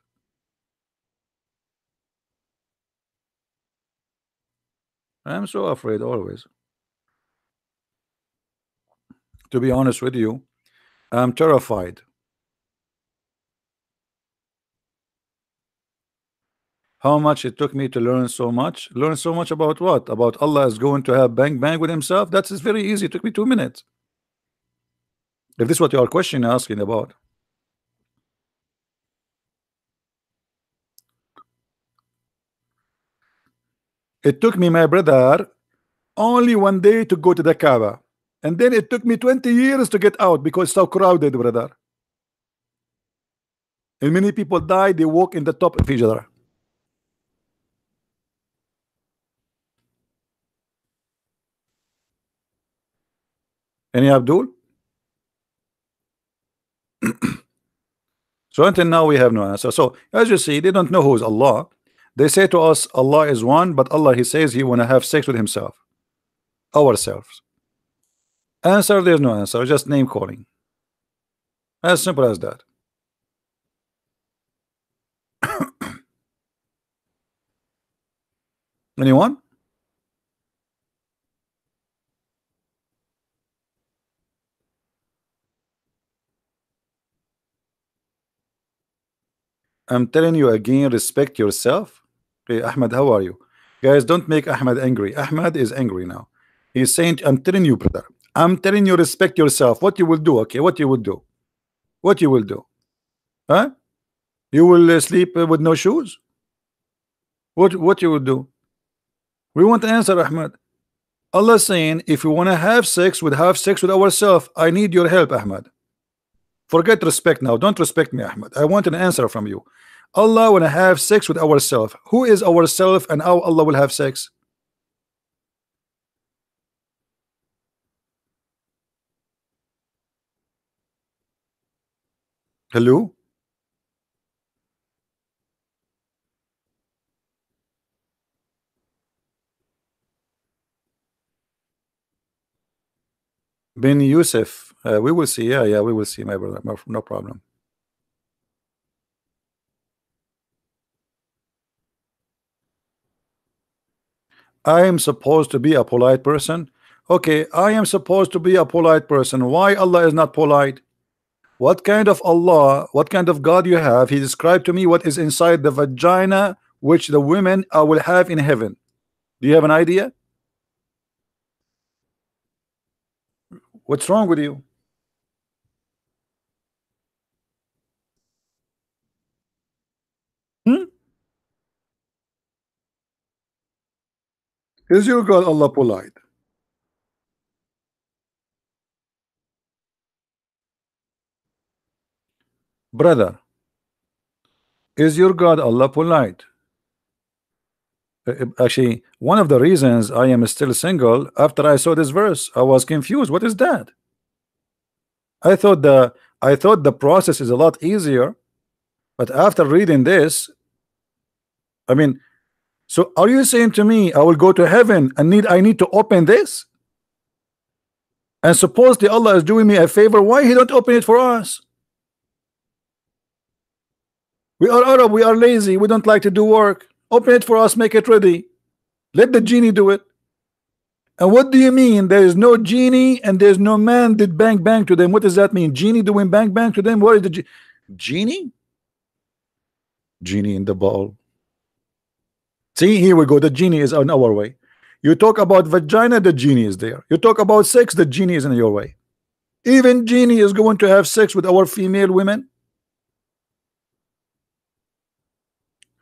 I'm so afraid always. To be honest with you, I'm terrified. How much it took me to learn so much? Learn so much about what? About Allah is going to have bang bang with himself? That is very easy. It took me two minutes. If this is what you are questioning asking about. It took me, my brother, only one day to go to the Kaaba. And then it took me 20 years to get out because so crowded, brother. And many people die, they walk in the top of each other. Any Abdul? so until now we have no answer. So as you see, they don't know who is Allah. They say to us, Allah is one, but Allah, He says He want to have sex with Himself, ourselves. Answer, there's no answer, just name calling. As simple as that. Anyone? I'm telling you again, respect yourself. Hey, Ahmed, how are you? Guys, don't make Ahmed angry. Ahmed is angry now. He's saying, I'm telling you, brother, I'm telling you, respect yourself. What you will do, okay? What you will do? What you will do? Huh? You will uh, sleep uh, with no shoes? What what you will do? We want to answer, Ahmed. Allah saying, if you want to have sex, with have sex with ourselves. I need your help, Ahmed. Forget respect now. Don't respect me, Ahmed. I want an answer from you. Allah will have sex with ourselves. Who is ourself and how Allah will have sex? Hello? Bin Yusuf uh, we will see. Yeah, yeah, we will see, my brother. No problem. I am supposed to be a polite person. Okay, I am supposed to be a polite person. Why Allah is not polite? What kind of Allah, what kind of God you have? He described to me what is inside the vagina which the women I uh, will have in heaven. Do you have an idea? What's wrong with you? Is your God Allah polite? Brother, is your God Allah polite? Uh, uh, actually, one of the reasons I am still single after I saw this verse, I was confused. What is that? I thought the I thought the process is a lot easier, but after reading this, I mean, so are you saying to me, I will go to heaven and need I need to open this? And supposedly Allah is doing me a favor, why he don't open it for us? We are Arab, we are lazy, we don't like to do work. Open it for us, make it ready. Let the genie do it. And what do you mean? There is no genie and there's no man did bang bang to them. What does that mean? Genie doing bang bang to them? What is the genie? Genie in the ball. See, here we go. The genie is on our way. You talk about vagina, the genie is there. You talk about sex, the genie is in your way. Even genie is going to have sex with our female women.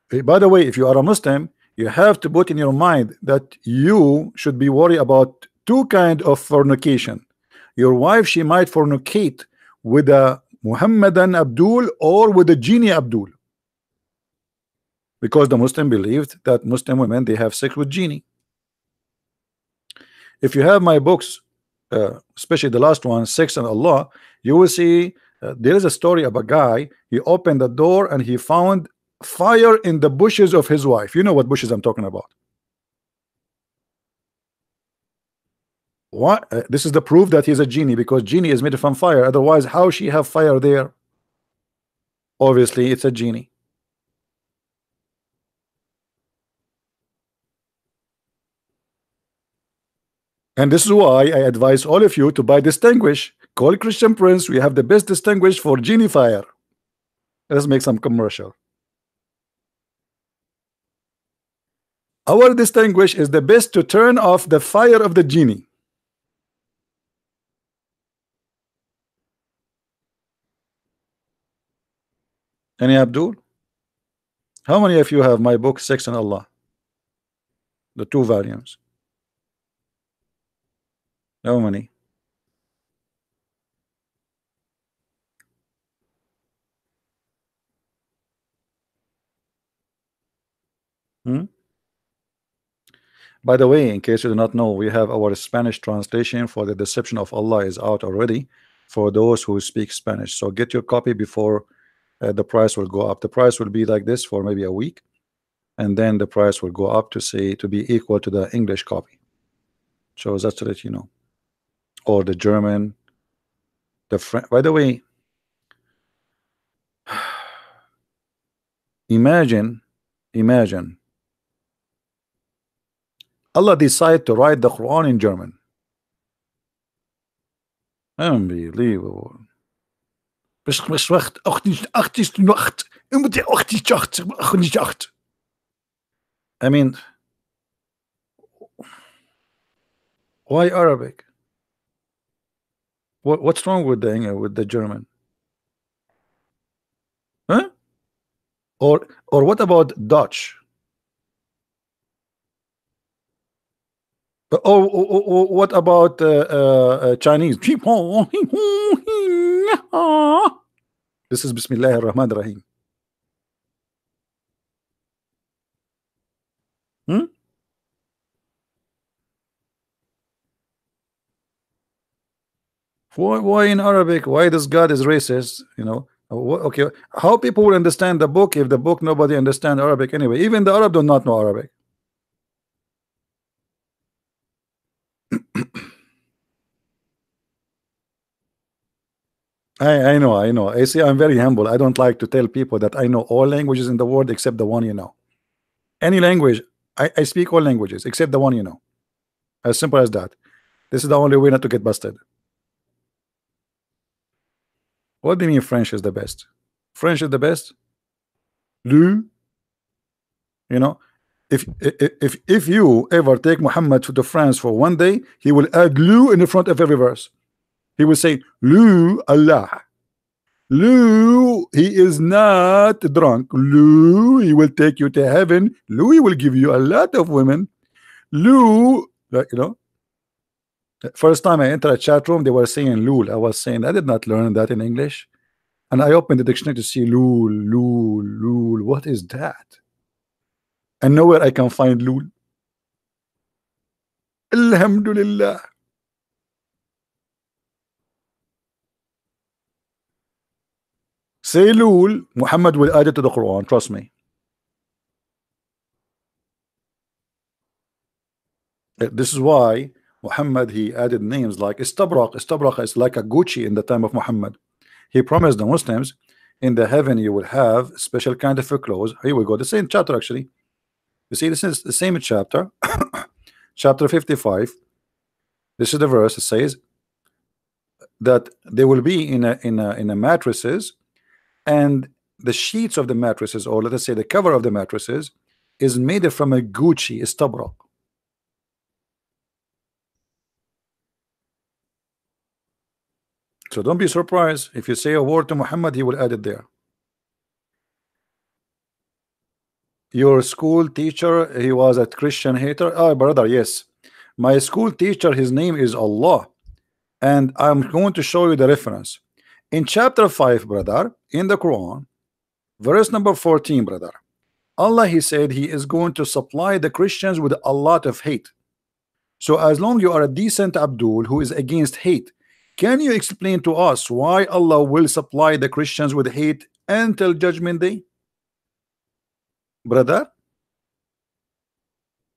Hey, eh, by the way, if you are a Muslim, you have to put in your mind that you should be worried about two kind of fornication. Your wife, she might fornicate with a Muhammadan Abdul or with a genie Abdul because the Muslim believed that Muslim women they have sex with genie. If you have my books, uh, especially the last one, Sex and Allah, you will see uh, there is a story of a guy. He opened the door and he found fire in the bushes of his wife. You know what bushes I'm talking about. What? Uh, this is the proof that he's a genie because genie is made from fire. Otherwise, how she have fire there? Obviously, it's a genie. And this is why I advise all of you to buy Distinguish. Call Christian Prince. We have the best Distinguish for Genie Fire. Let's make some commercial. Our Distinguish is the best to turn off the fire of the Genie. Any Abdul? How many of you have my book, Sex and Allah? The two volumes. No money. Hmm? By the way, in case you do not know, we have our Spanish translation for the deception of Allah is out already for those who speak Spanish. So get your copy before uh, the price will go up. The price will be like this for maybe a week, and then the price will go up to say to be equal to the English copy. So that's to let you know or the German, the French. By the way, imagine, imagine Allah decided to write the Quran in German. Unbelievable. I mean, why Arabic? What what's wrong with the with the German? Huh? Or or what about Dutch? Uh, oh, oh, oh, oh, what about uh, uh, uh Chinese? This is Bismillah ar-Rahman ar-Rahim. Hmm? Why, why in Arabic? Why does God is racist? You know, okay, how people will understand the book if the book nobody understand Arabic anyway? Even the Arab do not know Arabic. I, I know, I know. I see, I'm very humble. I don't like to tell people that I know all languages in the world except the one you know. Any language, I, I speak all languages except the one you know. As simple as that. This is the only way not to get busted. What do you mean French is the best? French is the best? Le? You know, if if if you ever take Muhammad to the France for one day, he will add lu in the front of every verse. He will say lu Allah. Lu, he is not drunk. Lu, he will take you to heaven. Lu, he will give you a lot of women. Lu, you know, First time I entered a chat room, they were saying "lul." I was saying I did not learn that in English, and I opened the dictionary to see "lul, lul, lul." What is that? And nowhere I can find "lul." Alhamdulillah. Say "lul," Muhammad will add it to the Quran. Trust me. This is why Muhammad, he added names like Istabraq. Istabraq is like a Gucci in the time of Muhammad. He promised the Muslims, in the heaven you will have special kind of clothes. Here we go, the same chapter actually. You see, this is the same chapter, chapter 55. This is the verse. that says that they will be in a, in a, in a mattresses, and the sheets of the mattresses, or let us say the cover of the mattresses, is made from a Gucci, Istabraq. So don't be surprised if you say a word to Muhammad, he will add it there. Your school teacher, he was a Christian hater. Oh, brother, yes. My school teacher, his name is Allah. And I'm going to show you the reference. In chapter 5, brother, in the Quran, verse number 14, brother, Allah, he said, he is going to supply the Christians with a lot of hate. So as long you are a decent Abdul who is against hate, can you explain to us why Allah will supply the Christians with hate until judgment day? Brother?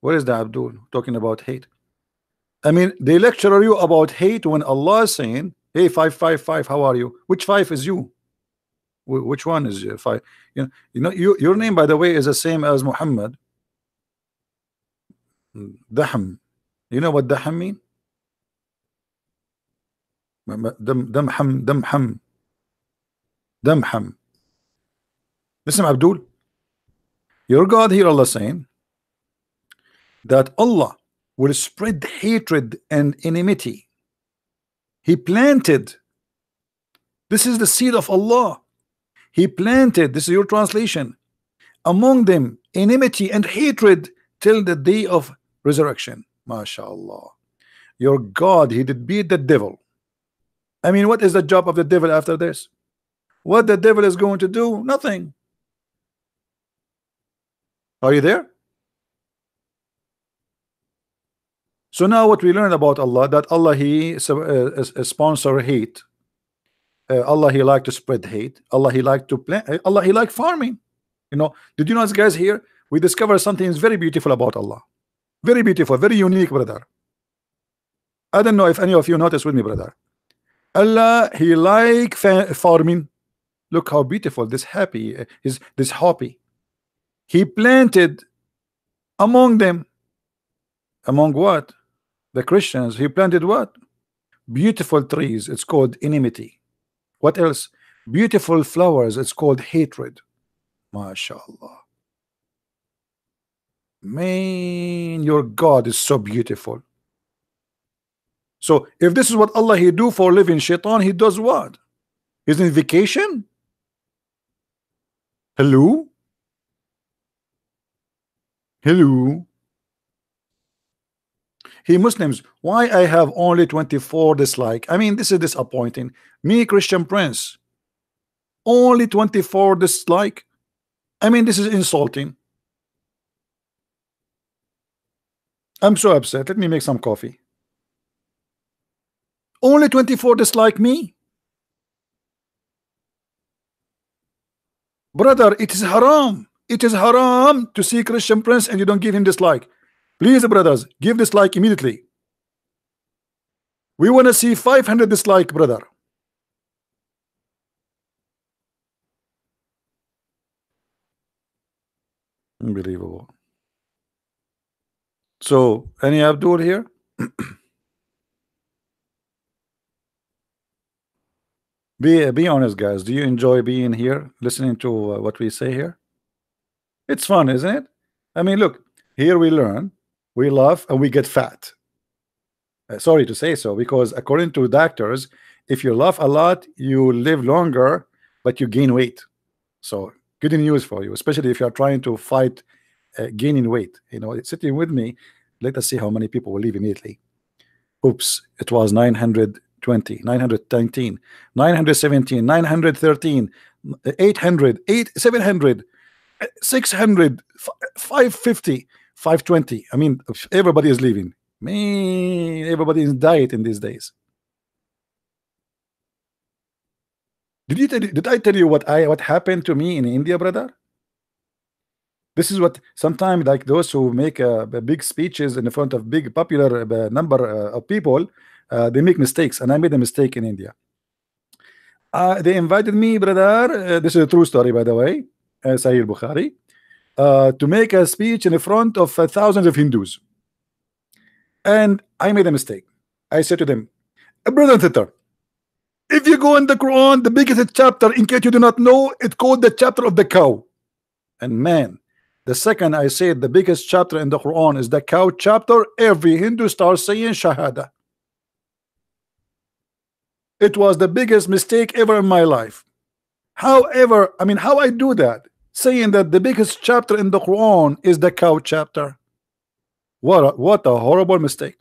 What is the Abdul talking about hate? I mean, they lecture you about hate when Allah is saying, Hey, 555, how are you? Which five is you? Which one is you? five? You know, you know you, your name, by the way, is the same as Muhammad. Hmm, Daham. You know what Daham mean? دم دم حم دم حم دم حم Listen, Abdul. Your God here, Allah saying that Allah will spread hatred and enmity. He planted. This is the seed of Allah. He planted, this is your translation, among them enmity and hatred till the day of resurrection. MashaAllah. Your God, He did beat the devil. I mean, what is the job of the devil after this? What the devil is going to do? Nothing. Are you there? So now what we learned about Allah that Allah he is a, sponsor hate. Uh, Allah he like to spread hate. Allah he like to plant. Uh, Allah he like farming. You know, did you know guys here? We discover something is very beautiful about Allah. Very beautiful, very unique, brother. I don't know if any of you noticed with me, brother. Allah, he like farming. Look how beautiful this happy uh, is this happy, He planted among them. Among what? The Christians. He planted what? Beautiful trees. It's called enmity. What else? Beautiful flowers. It's called hatred. MashaAllah. Man, your God is so beautiful. So if this is what Allah He do for living, Shaitan He does what? in vacation. Hello. Hello. Hey Muslims, why I have only 24 dislike? I mean, this is disappointing. Me, Christian Prince, only 24 dislike. I mean, this is insulting. I'm so upset. Let me make some coffee. Only 24 dislike me. Brother, it is haram. It is haram to see Christian prince and you don't give him dislike. Please, brothers, give dislike immediately. We want to see 500 dislike, brother. Unbelievable. So, any Abdul here? Be be honest, guys. Do you enjoy being here, listening to uh, what we say here? It's fun, isn't it? I mean, look, here we learn, we laugh, and we get fat. Uh, sorry to say so, because according to doctors, if you laugh a lot, you live longer, but you gain weight. So good news for you, especially if you are trying to fight uh, gaining weight. You know, sitting with me. Let us see how many people will leave immediately. Oops, it was 900 20, 919, 917, 913, 800, 8, 700, 600, 550, 520. I mean, everybody is leaving. Man, everybody is in these days. Did you did I tell you what I what happened to me in India, brother? This is what sometimes like those who make uh, big speeches in front of big popular uh, number uh, of people, uh, they make mistakes and i made a mistake in india uh, they invited me brother uh, this is a true story by the way uh, Sahih Bukhari uh, to make a speech in the front of uh, thousands of Hindus and I made a mistake I said to them brother and sister if you go in the Quran the biggest chapter in case you do not know it's called the chapter of the cow and man the second I said the biggest chapter in the Quran is the cow chapter every Hindu starts saying shahada it was the biggest mistake ever in my life. However, I mean, how I do that? Saying that the biggest chapter in the Quran is the cow chapter. What a, what a horrible mistake.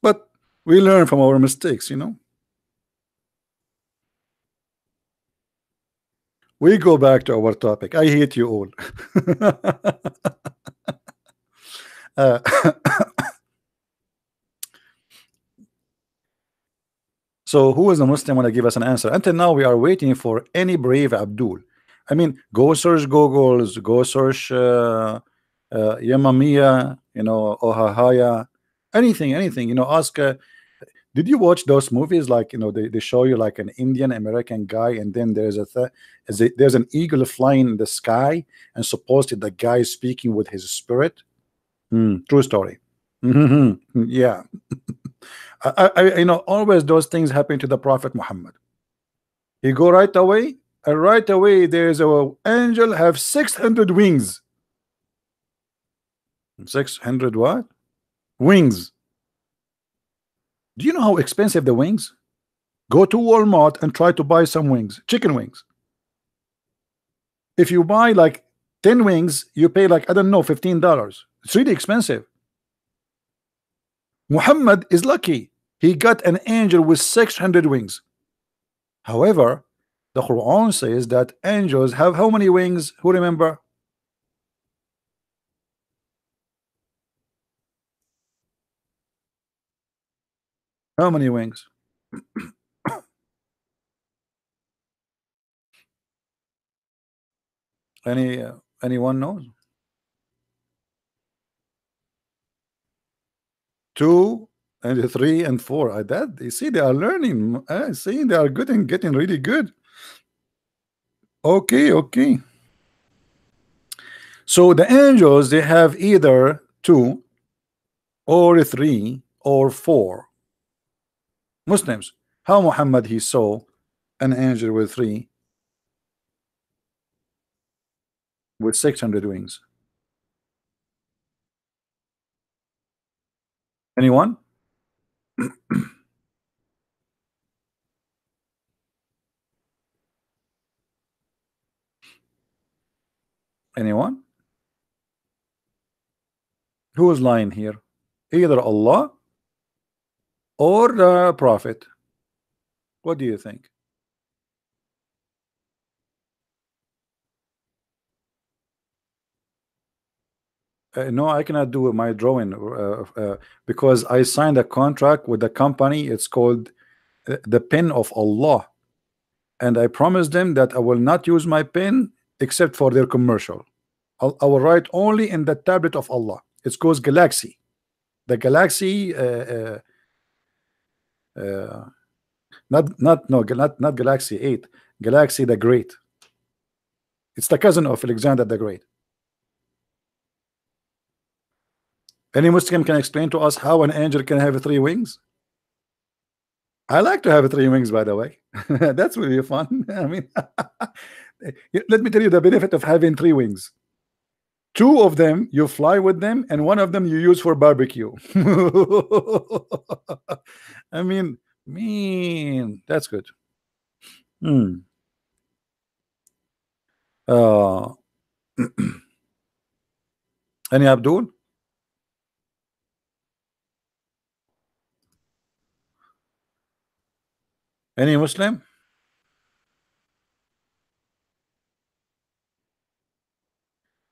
But we learn from our mistakes, you know. We go back to our topic. I hate you all. Uh, so who is the Muslim going to give us an answer? Until now, we are waiting for any brave Abdul. I mean, go search Google's, go search uh, uh, Yamamia, you know, Ohahaya, anything, anything. You know, ask, uh, did you watch those movies? Like, you know, they, they show you like an Indian American guy, and then there's a, th there's an eagle flying in the sky, and supposedly the guy is speaking with his spirit. Mm, true story. Mm-hmm. Yeah. I, I, you know, always those things happen to the Prophet Muhammad. He go right away, and right away there is a angel have six hundred wings. Six hundred what? Wings. Do you know how expensive the wings? Go to Walmart and try to buy some wings, chicken wings. If you buy like ten wings, you pay like I don't know, fifteen dollars. It's really expensive. Muhammad is lucky. He got an angel with 600 wings. However, the Quran says that angels have how many wings? Who remember? How many wings? Any uh, anyone knows? two and three and four. I that you see they are learning. I eh? see they are good and getting really good. Okay, okay. So the angels they have either two or three or four. Muslims, how Muhammad he saw an angel with three with 600 wings. Anyone? Anyone? Who is lying here? Either Allah or the Prophet. What do you think? uh, no i cannot do my drawing uh, uh, because i signed a contract with a company it's called uh, the pen of allah and i promised them that i will not use my pen except for their commercial I'll, i will write only in the tablet of allah it's called galaxy the galaxy uh, not not no not, not galaxy 8 galaxy the great it's the cousin of alexander the great Any Muslim can explain to us how an angel can have three wings? I like to have three wings, by the way. That's really fun. I mean, let me tell you the benefit of having three wings. Two of them you fly with them, and one of them you use for barbecue. I mean, mean that's good. Hmm. Uh, any Abdul? Any Muslim?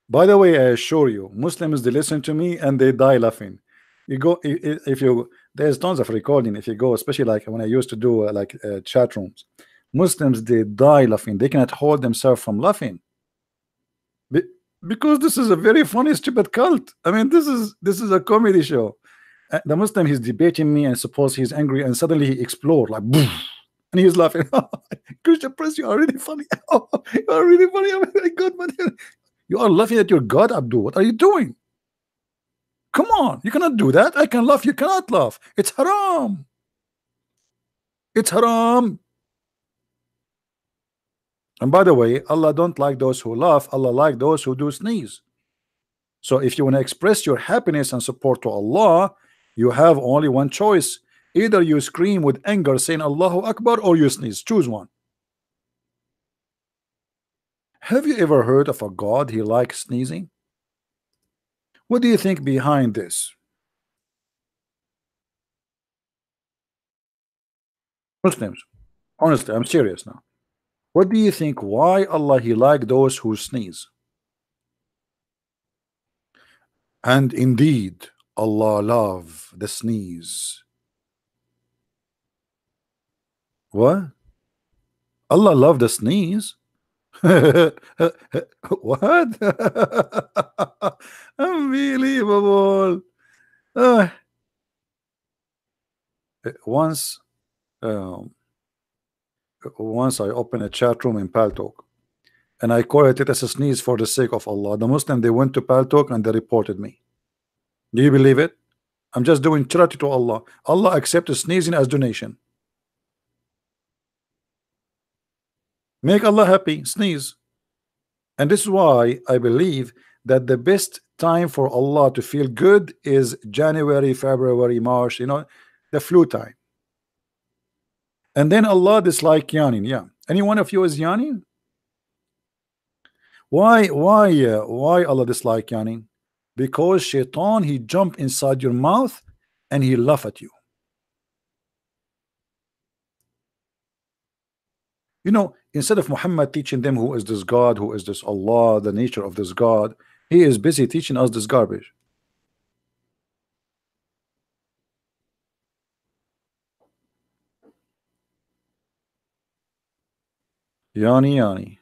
By the way, I assure you, Muslims they listen to me and they die laughing. You go if you there's tons of recording. If you go, especially like when I used to do uh, like uh, chat rooms, Muslims they die laughing. They cannot hold themselves from laughing Be because this is a very funny, stupid cult. I mean, this is this is a comedy show. Uh, the Muslim he's debating me, and suppose he's angry, and suddenly he explodes like. And he was laughing. Christian Prince, you are really funny. you are really funny. I'm my God, man. You are laughing at your God, Abdul. What are you doing? Come on, you cannot do that. I can laugh, you cannot laugh. It's haram. It's haram. And by the way, Allah don't like those who laugh. Allah like those who do sneeze. So if you want to express your happiness and support to Allah, you have only one choice. Either you scream with anger saying Allahu Akbar or you sneeze. Choose one. Have you ever heard of a God he likes sneezing? What do you think behind this? Muslims, honestly, I'm serious now. What do you think why Allah he like those who sneeze? And indeed, Allah love the sneeze. What? Allah loved a sneeze. what? Unbelievable. Uh, once, um, once I opened a chat room in Paltalk and I call it as a sneeze for the sake of Allah. The Muslim, they went to Paltalk and they reported me. Do you believe it? I'm just doing charity to Allah. Allah accepted sneezing as donation. Make Allah happy, sneeze. And this is why I believe that the best time for Allah to feel good is January, February, March, you know, the flu time. And then Allah dislike yawning. Yeah. Any one of you is yawning? Why, why, uh, why Allah dislike yawning? Because shaitan, he jump inside your mouth and he laugh at you. You know, instead of Muhammad teaching them who is this God, who is this Allah, the nature of this God, he is busy teaching us this garbage. Yanni Yanni.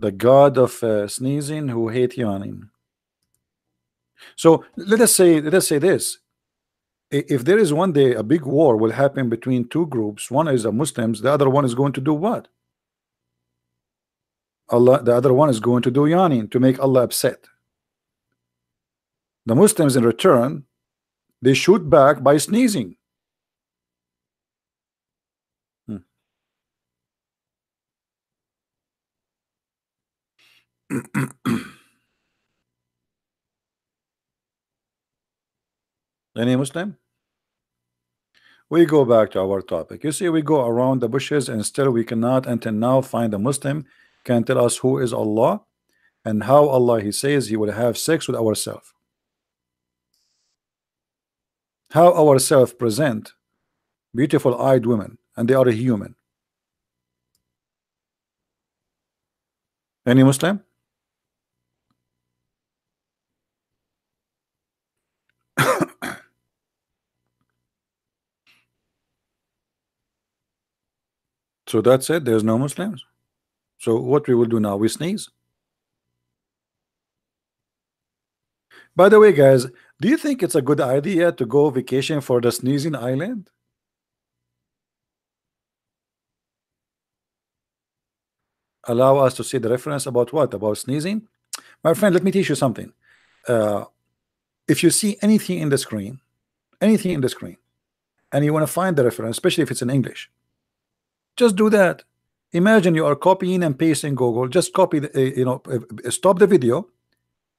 The God of uh, sneezing who hate yawning. So let us say let us say this if there is one day a big war will happen between two groups one is the Muslims the other one is going to do what Allah the other one is going to do yawning to make Allah upset the Muslims in return they shoot back by sneezing hmm. Any Muslim? We go back to our topic. You see, we go around the bushes and still we cannot until now find a Muslim can tell us who is Allah and how Allah he says he will have sex with ourselves. How ourselves present beautiful eyed women and they are human. Any Muslim? So that's it. There's no Muslims. So what we will do now, we sneeze. By the way, guys, do you think it's a good idea to go vacation for the sneezing island? Allow us to see the reference about what? About sneezing? My friend, let me teach you something. Uh, if you see anything in the screen, anything in the screen, and you want to find the reference, especially if it's in English, just do that. Imagine you are copying and pasting Google. Just copy, the, eh, you know, eh, eh, stop the video,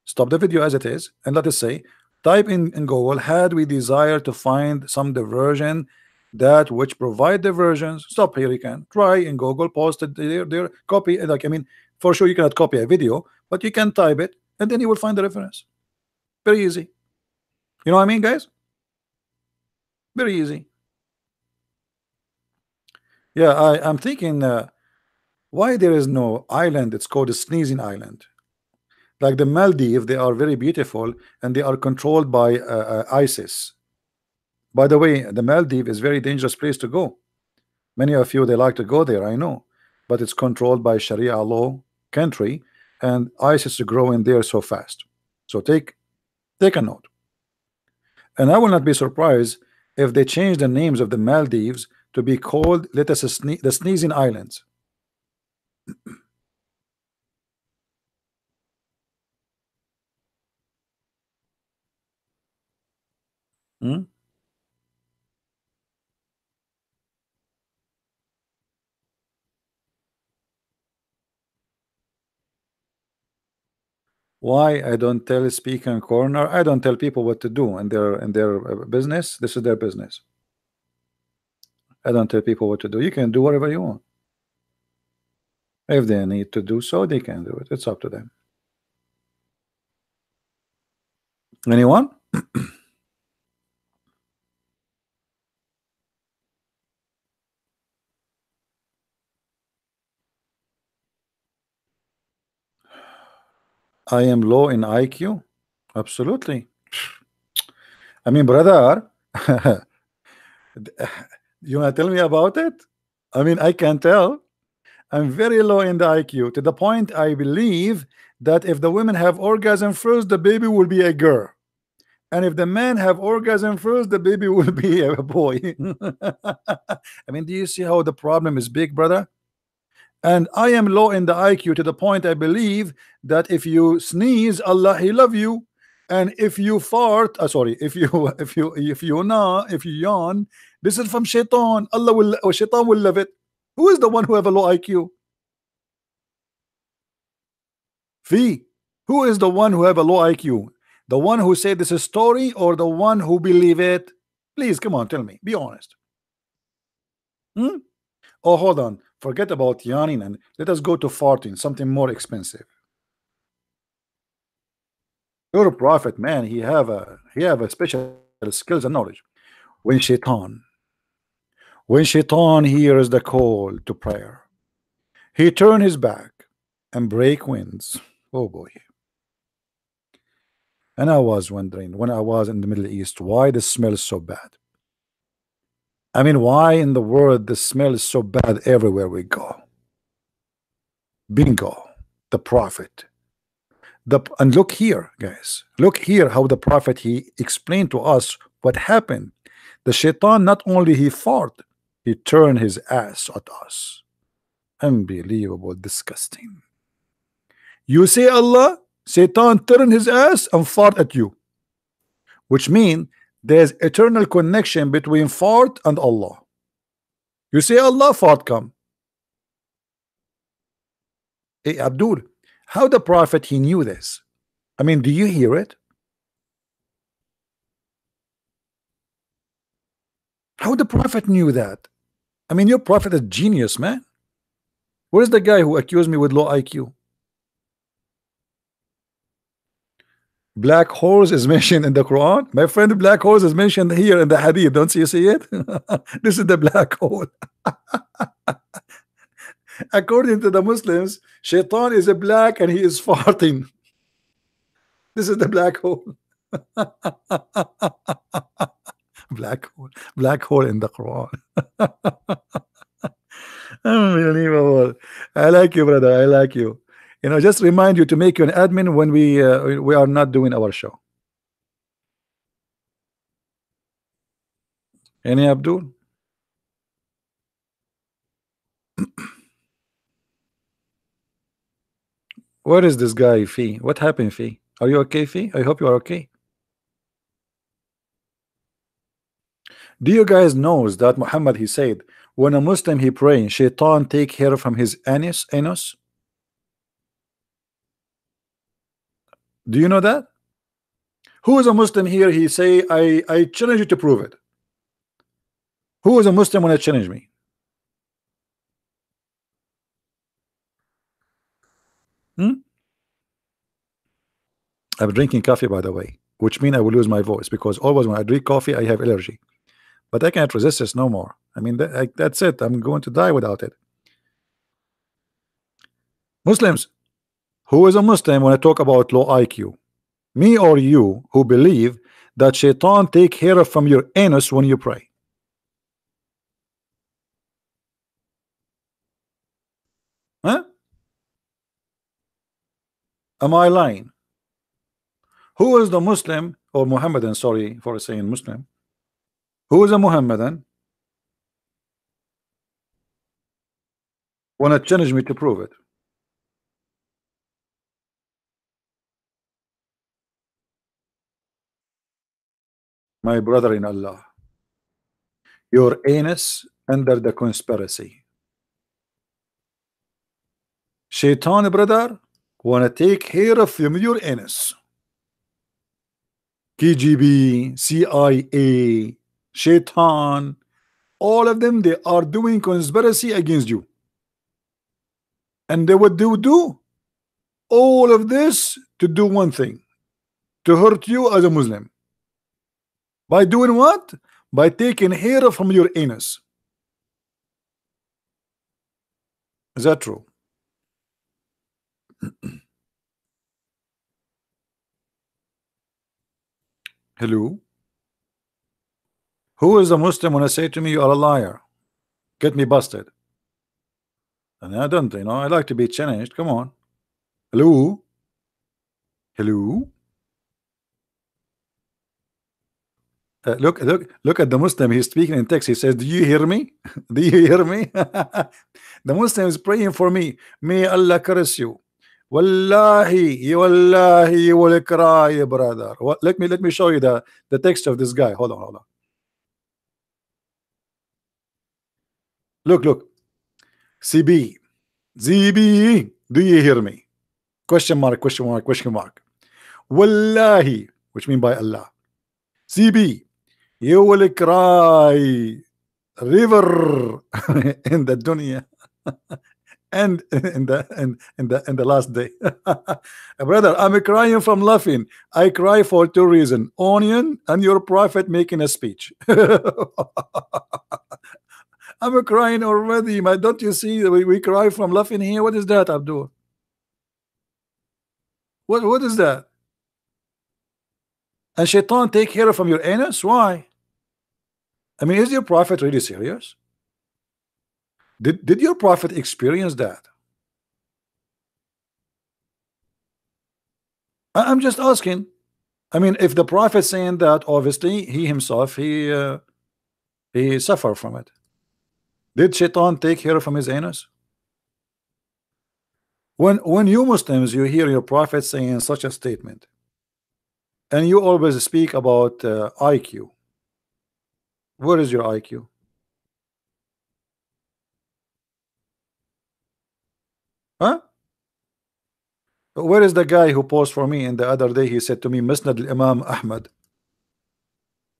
stop the video as it is, and let us say, type in, in Google, had we desire to find some diversion that which provide diversions, stop here you can. Try in Google, post it there, there, copy, like, I mean, for sure you cannot copy a video, but you can type it, and then you will find the reference. Very easy. You know what I mean, guys? Very easy. Yeah, I, I'm thinking uh, why there is no island. It's called a sneezing island. Like the Maldives, they are very beautiful and they are controlled by uh, uh, ISIS. By the way, the Maldives is very dangerous place to go. Many of you they like to go there, I know, but it's controlled by Sharia law country, and ISIS is growing there so fast. So take take a note. And I will not be surprised if they change the names of the Maldives to be called let us sne the sneezing islands hmm? why I don't tell speaker and corner I don't tell people what to do in their in their uh, business this is their business I don't tell people what to do. You can do whatever you want. If they need to do so, they can do it. It's up to them. Anyone? I am low in IQ. Absolutely. I mean, brother, You want to tell me about it? I mean, I can not tell. I'm very low in the IQ to the point I believe that if the women have orgasm first, the baby will be a girl. And if the men have orgasm first, the baby will be a boy. I mean, do you see how the problem is big, brother? And I am low in the IQ to the point I believe that if you sneeze, Allah, He love you. And if you fart, uh, sorry, if you if you if you yawn, if you yawn, this is from Shaitan. Allah will or Shaitan will love it. Who is the one who have a low IQ? Fee. Who is the one who have a low IQ? The one who say this is story or the one who believe it? Please come on, tell me. Be honest. Hmm? Oh, hold on. Forget about yawning and let us go to farting, something more expensive. Your prophet, man, he have a he have a special skills and knowledge. When shaitan when Shaitan hears the call to prayer, he turn his back and break winds. Oh boy. And I was wondering when I was in the Middle East why the smell is so bad. I mean, why in the world the smell is so bad everywhere we go? Bingo, the prophet. The, and look here, guys. Look here how the prophet he explained to us what happened. The shaitan not only he fought, he turned his ass at us. Unbelievable, disgusting. You say Allah, Satan turned his ass and fart at you. Which means there's eternal connection between fart and Allah. You say Allah, fart come. Hey, Abdul, how the prophet he knew this? I mean, do you hear it? How the prophet knew that? I mean, your prophet is genius, man. Where is the guy who accused me with low IQ? Black holes is mentioned in the Quran. My friend, black holes is mentioned here in the Hadith. Don't you see it? this is the black hole. According to the Muslims, Shaitan is a black and he is farting. This is the black hole black hole, black hole in the Quran. Unbelievable. I like you, brother. I like you. You know, just remind you to make you an admin when we uh, we are not doing our show. Any Abdul? Where is this guy, Fee? What happened, Fee? Are you okay, Fee? I hope you are okay. Do you guys knows that Muhammad he said when a Muslim he praying shaitan take hair from his anus anus? Do you know that? Who is a Muslim here? He say I I challenge you to prove it. Who is a Muslim when I challenge me? Hmm? I'm drinking coffee by the way, which means I will lose my voice because always when I drink coffee I have allergy but I can't resist this no more. I mean, th- I, that's it. I'm going to die without it. Muslims, who is a Muslim when I talk about low IQ? Me or you who believe that shaitan take hair from your anus when you pray? Huh? Am I lying? Who is the Muslim or Mohammedan? Sorry for saying Muslim who is a Muhammadan wanna challenge me to prove it. My brother in Allah, your anus under the conspiracy. Shaitan brother wanna take care of your anus. KGB, CIA, shaitan, all of them, they are doing conspiracy against you. And they would do would do? All of this to do one thing, to hurt you as a Muslim. By doing what? By taking hair from your anus. Is that true? Hello? Who is a Muslim when I say to me you are a liar? Get me busted. And I don't, you know, I like to be challenged. Come on. Hello? Hello? Uh, look, look, look at the Muslim. He's speaking in text. He says, Do you hear me? Do you hear me? the Muslim is praying for me. May Allah curse you. Wallahi, wallahi, you will cry, brother. What, let me let me show you the, the text of this guy. Hold on, hold on. Look, look. CB. ZB. Do you hear me? Question mark, question mark, question mark. Wallahi, which mean by Allah. CB. You will cry river in the dunya and in the in, in the in the last day brother i'm crying from laughing i cry for two reasons onion and your prophet making a speech I'm crying already. My, don't you see? We, we cry from laughing here. What is that, Abdul? What, what is that? And shaitan take care from your anus? Why? I mean, is your prophet really serious? Did, did your prophet experience that? I'm just asking. I mean, if the prophet saying that, obviously he himself he uh, he suffer from it. Did Shaitan take hair from his anus? When, when you Muslims, you hear your prophet saying such a statement, and you always speak about uh, IQ. What is your IQ? Huh? Where is the guy who posed for me? And the other day he said to me, "Misnad Imam Ahmad.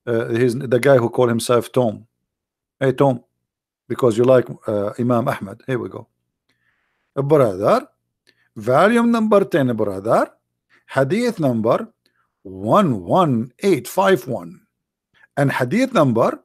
Uh, he's the guy who called himself Tom. Hey, Tom, because you like uh, Imam Ahmed. Here we go. Uh, brother, volume number 10, brother, hadith number 11851 and hadith number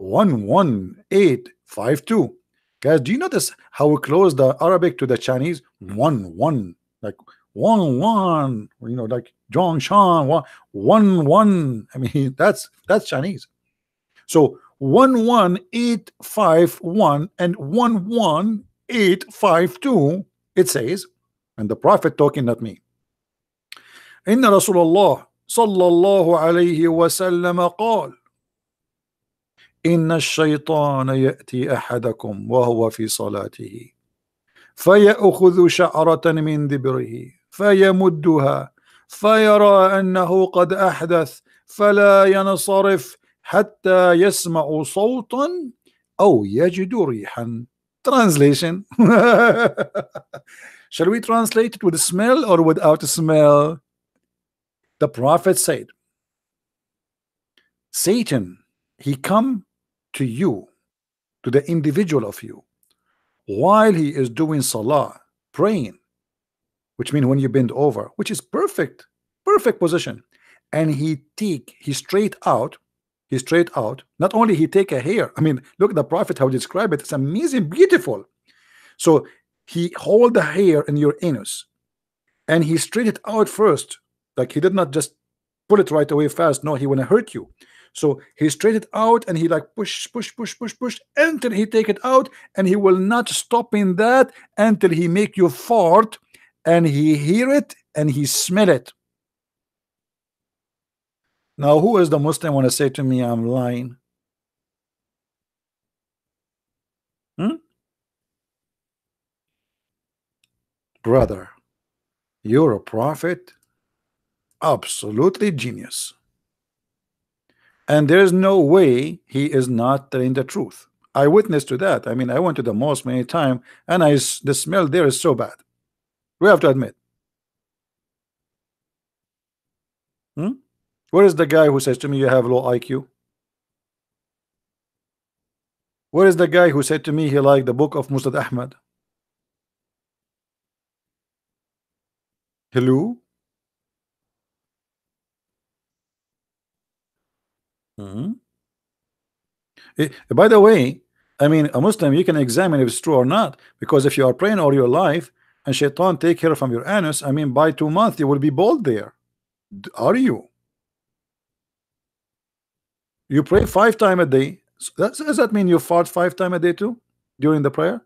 11852. Guys, do you notice how close the Arabic to the Chinese? One, one, like one, one, you know, like Zhongshan, one, one, one. I mean, that's that's Chinese. So 11851 and 11852, it says, and the Prophet talking, not me. إن رسول الله صلى الله عليه وسلم قال إن الشيطان يأتي أحدكم وهو في صلاته فيأخذ شعرة من دبره فيمدها فيرى أنه قد أحدث فلا ينصرف حتى يسمعوا صوتا أو يجدوا ريحا translation shall we translate it with a smell or without a smell the prophet said Satan he come to you to the individual of you while he is doing salah praying which means when you bend over which is perfect perfect position and he take he straight out he straight out. Not only he take a hair. I mean, look at the prophet how he describe it. It's amazing, beautiful. So he hold the hair in your anus, and he straight it out first. Like he did not just pull it right away fast. No, he wanna hurt you. So he straight it out and he like push, push, push, push, push until he take it out, and he will not stop in that until he make you fart, and he hear it and he smell it. Now, who is the Muslim want to say to me, I'm lying? Hmm? Brother, you're a prophet? Absolutely genius. And there's no way he is not telling the truth. I witnessed to that. I mean, I went to the mosque many times, and I the smell there is so bad. We have to admit. Hmm? Where is the guy who says to me you have low IQ? Where is the guy who said to me he liked the book of Mustad Ahmad? Hello? Mm -hmm. Eh, by the way, I mean, a Muslim, you can examine if it's true or not, because if you are praying all your life and shaitan take care from your anus, I mean, by two months you will be bald there. Are you? You pray five time a day. So does that mean you fart five time a day too during the prayer?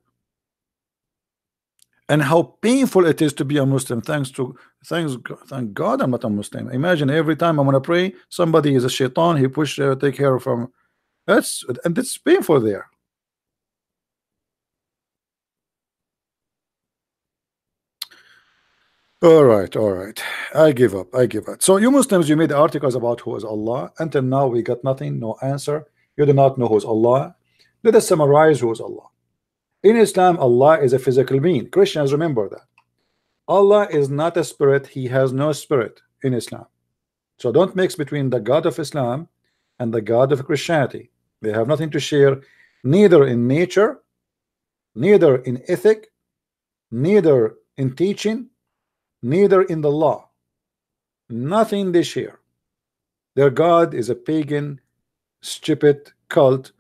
And how painful it is to be a Muslim. Thanks to thanks thank God I'm not a Muslim. Imagine every time I'm gonna pray, somebody is a shaitan. He push uh, take care of him. That's and it's painful there. All right, all right. I give up. I give up. So you Muslims, you made articles about who is Allah. Until now, we got nothing, no answer. You do not know who is Allah. Let us summarize who is Allah. In Islam, Allah is a physical being. Christians remember that. Allah is not a spirit. He has no spirit in Islam. So don't mix between the God of Islam and the God of Christianity. They have nothing to share, neither in nature, neither in ethic, neither in teaching, neither in the law, nothing they share. Their God is a pagan, stupid cult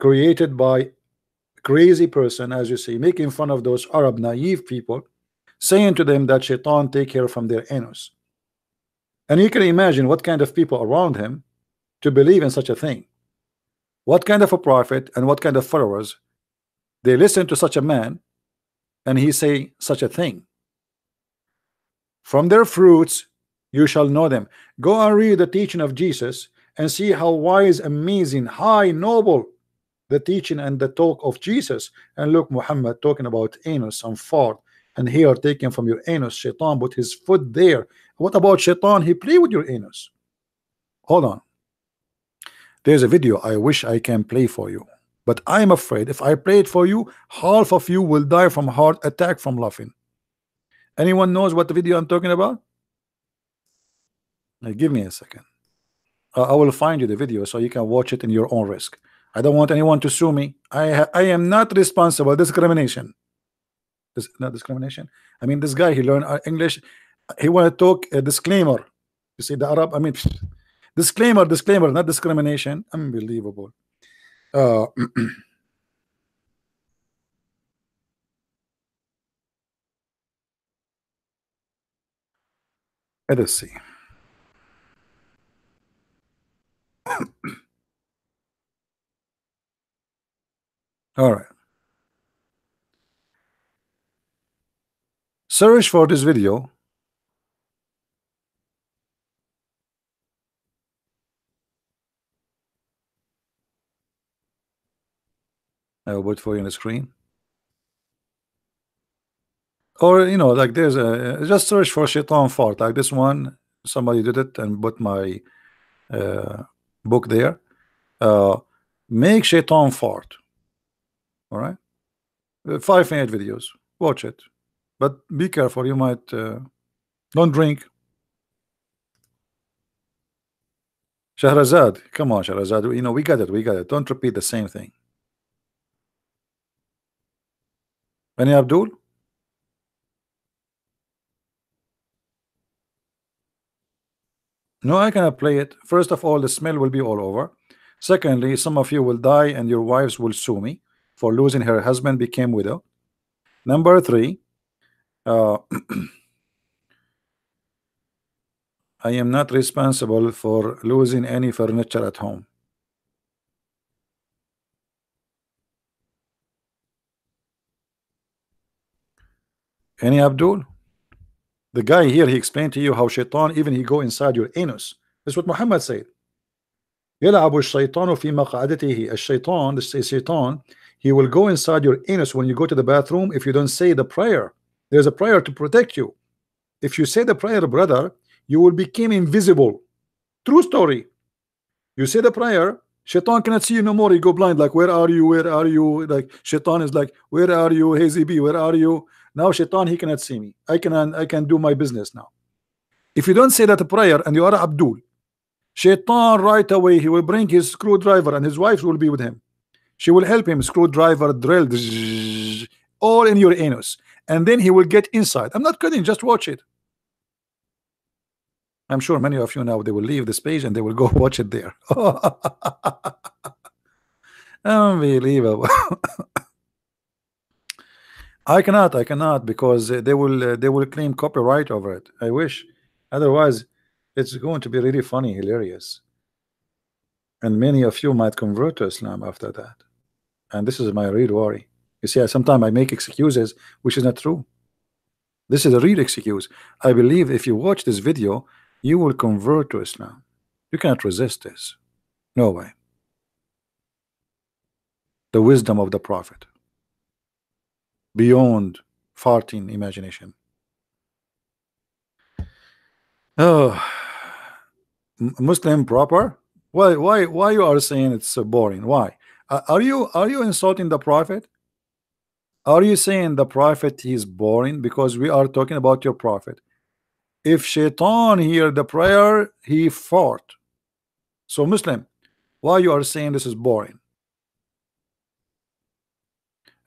created by crazy person, as you see, making fun of those Arab naive people, saying to them that shaitan take care from their anus. And you can imagine what kind of people around him to believe in such a thing. What kind of a prophet and what kind of followers they listen to such a man and he say such a thing. From their fruits you shall know them. Go and read the teaching of Jesus and see how wise, amazing, high, noble the teaching and the talk of Jesus. And look, Muhammad talking about anus and fart. And here, taken from your anus, Shaitan put his foot there. What about Shaitan? He play with your anus. Hold on. There's a video I wish I can play for you. But I'm afraid if I play it for you, half of you will die from heart attack from laughing. Anyone knows what the video I'm talking about? Now, give me a second. Uh, I will find you the video so you can watch it in your own risk. I don't want anyone to sue me. I I am not responsible. Discrimination. This, not discrimination. I mean, this guy he learned uh, English. He want to talk a disclaimer. You see, the Arab. I mean, disclaimer, disclaimer, not discrimination. Unbelievable. Uh, Let us see. All right. Search for this video. I will wait for you on the screen. Or you know, like there's a uh, just search for Shaitan fart. Like this one, somebody did it and put my uh, book there. Uh, make Shaitan fart. All right, uh, five minute videos. Watch it, but be careful. You might uh, don't drink. Shahrazad, come on, Shahrazad. You know, we got it, we got it. Don't repeat the same thing. Any Abdul? No, I cannot play it. First of all, the smell will be all over. Secondly, some of you will die and your wives will sue me for losing her husband became widow. Number three, uh, I am not responsible for losing any furniture at home. Any Abdul? The guy here, he explained to you how shaitan, even he go inside your anus. That's what Muhammad said. يلعب الشيطان في مقعدته الشيطان the is shaitan he will go inside your anus when you go to the bathroom if you don't say the prayer there's a prayer to protect you if you say the prayer brother you will become invisible true story you say the prayer shaitan cannot see you no more you go blind like where are you where are you like shaitan is like where are you hazy b where are you now shaitan, he cannot see me. I can I can do my business now. If you don't say that prayer and you are Abdul, shaitan right away he will bring his screwdriver and his wife will be with him. She will help him screwdriver drill all in your anus and then he will get inside. I'm not kidding, just watch it. I'm sure many of you now they will leave this page and they will go watch it there. Unbelievable. I cannot, I cannot, because they will they will claim copyright over it. I wish, otherwise, it's going to be really funny, hilarious, and many of you might convert to Islam after that. And this is my real worry. You see, sometimes I make excuses which is not true. This is a real excuse. I believe if you watch this video, you will convert to Islam. You cannot resist this. No way. The wisdom of the Prophet beyond farting imagination. Oh, Muslim proper? Why, why, why you are saying it's so boring? Why are you are you insulting the prophet? Are you saying the prophet is boring because we are talking about your prophet? If Shaitan hear the prayer, he fought. So Muslim, why you are saying this is boring?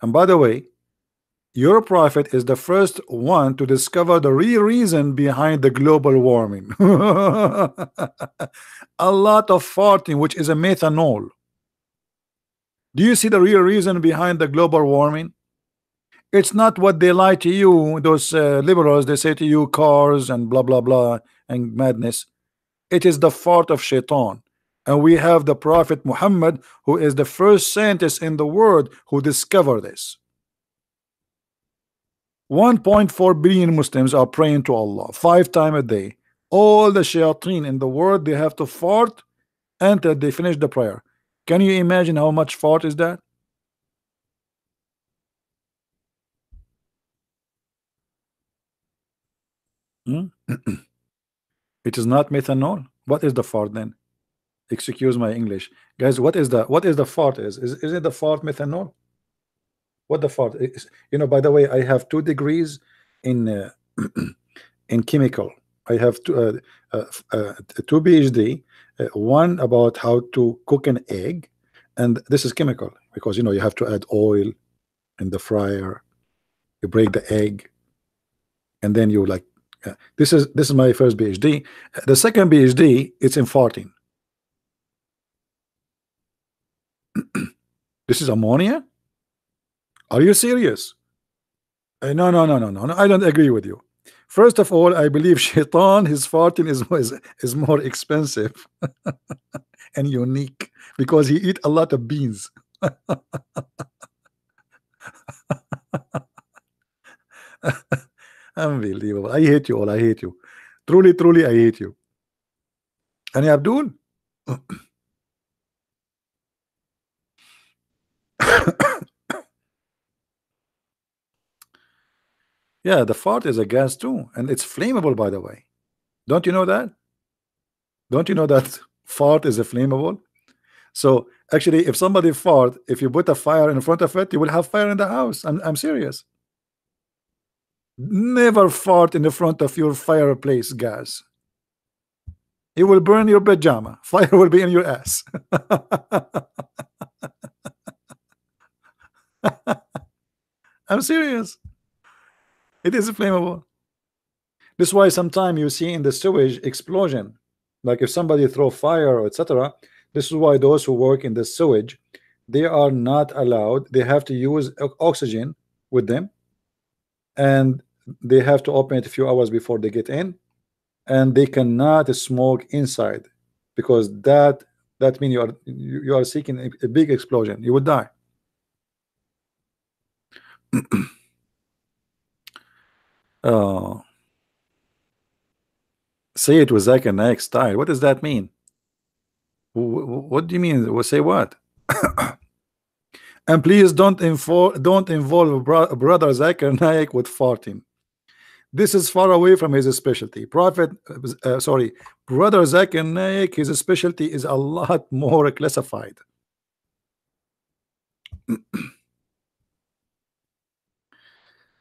And by the way, your prophet is the first one to discover the real reason behind the global warming. a lot of farting, which is a methanol. Do you see the real reason behind the global warming? It's not what they lie to you, those uh, liberals, they say to you cars and blah, blah, blah, and madness. It is the fart of shaitan. And we have the prophet Muhammad, who is the first scientist in the world who discovered this. 1.4 billion Muslims are praying to Allah five times a day. All the shayateen in the world, they have to fart until they finish the prayer. Can you imagine how much fart is that? Hmm? it is not methanol. What is the fart then? Excuse my English. Guys, what is the what is the fart is? Is, is it the fart methanol? What the fuck? you know, by the way, I have two degrees in uh, in chemical. I have two, uh, uh, uh two PhD, uh, one about how to cook an egg, and this is chemical because you know you have to add oil in the fryer, you break the egg, and then you like. Uh, this is this is my first PhD. The second PhD it's in farting. this is ammonia are you serious? Uh, no, no, no, no, no, no. I don't agree with you. First of all, I believe shaitan, his farting is, is, is more expensive and unique because he eat a lot of beans. Unbelievable. I hate you all. I hate you. Truly, truly, I hate you. And Abdul. Yeah, the fart is a gas too, and it's flammable, by the way. Don't you know that? Don't you know that fart is a flammable? So actually, if somebody fart, if you put a fire in front of it, you will have fire in the house. I'm, I'm serious. Never fart in the front of your fireplace gas. It will burn your pajama. Fire will be in your ass. I'm serious. It is flammable. This is why sometimes you see in the sewage explosion, like if somebody throw fire or etc. This is why those who work in the sewage, they are not allowed. They have to use oxygen with them, and they have to open it a few hours before they get in, and they cannot smoke inside because that that means you are you are seeking a big explosion. You would die. Oh. Say it with Zechanek style. What does that mean? What do you mean? Well, say what? and please don't involve don't involve bro brother Zechanek with farting. This is far away from his specialty. Prophet, uh, sorry, brother Zechanek, his specialty is a lot more classified.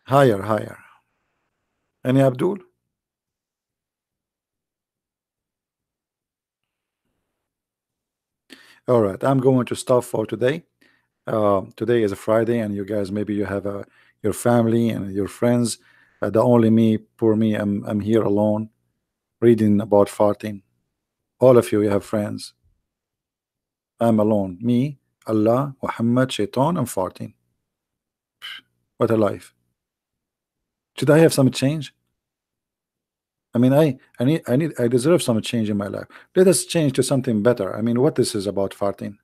higher, higher. Any Abdul? All right, I'm going to stop for today. Uh, today is a Friday, and you guys maybe you have a uh, your family and your friends. Uh, the only me, poor me, I'm I'm here alone, reading about farting. All of you, you have friends. I'm alone. Me, Allah, Muhammad, Shaitan, and farting. What a life! Should I have some change? I mean, I, I need, I need, I deserve some change in my life. Let us change to something better. I mean, what this is about farting?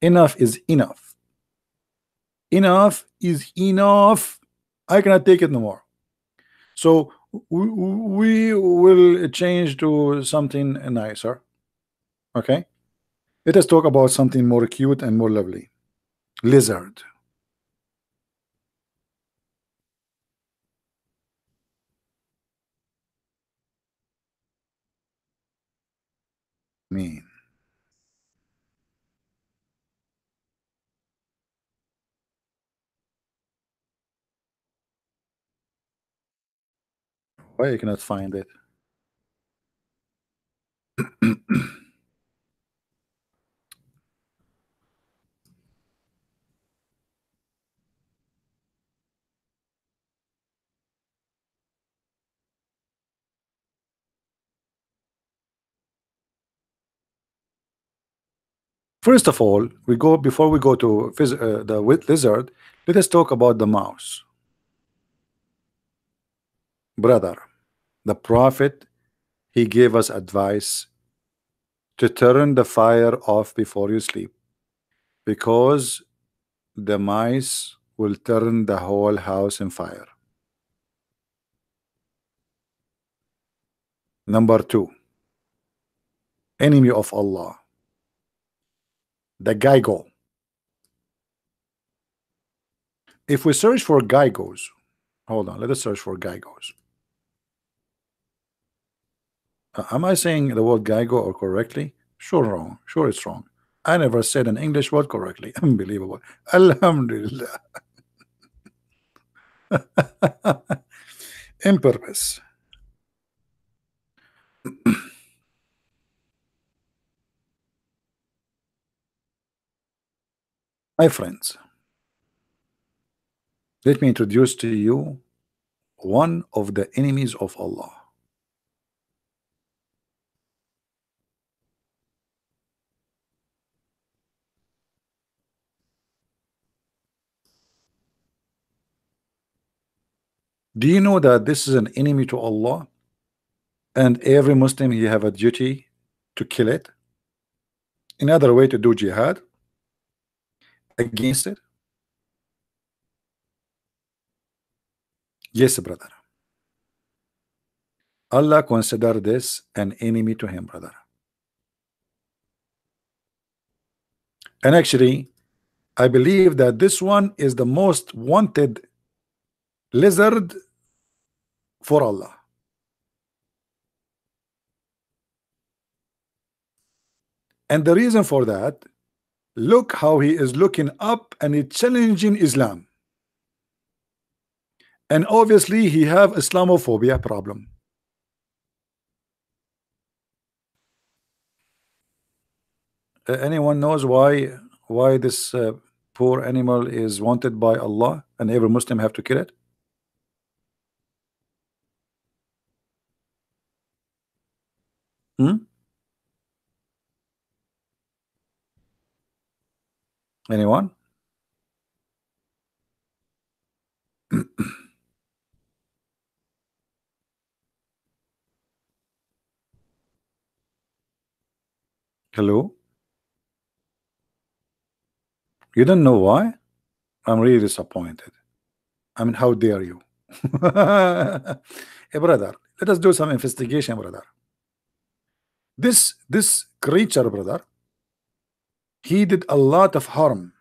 Enough is enough. Enough is enough. I cannot take it no more. So we, we will change to something nicer. Okay. Let us talk about something more cute and more lovely. Lizard. mean why you cannot find it First of all, we go before we go to uh, the lizard, let us talk about the mouse. Brother, the prophet, he gave us advice to turn the fire off before you sleep because the mice will turn the whole house in fire. Number two, enemy of Allah the geigo. If we search for geigos, hold on, let us search for geigos. Uh, am I saying the word geigo or correctly? Sure wrong, sure it's wrong. I never said an English word correctly. Unbelievable. Alhamdulillah. In purpose. My friends, let me introduce to you one of the enemies of Allah. Do you know that this is an enemy to Allah? And every Muslim he have a duty to kill it. Another way to do jihad against it? Yes, brother. Allah consider this an enemy to him, brother. And actually, I believe that this one is the most wanted lizard for Allah. And the reason for that Look how he is looking up and he's challenging Islam. And obviously he have Islamophobia problem. Uh, anyone knows why why this uh, poor animal is wanted by Allah and every Muslim have to kill it? Hmm? Anyone? Hello? You don't know why? I'm really disappointed. I mean, how dare you? hey, brother, let us do some investigation, brother. This this creature, brother, he did a lot of harm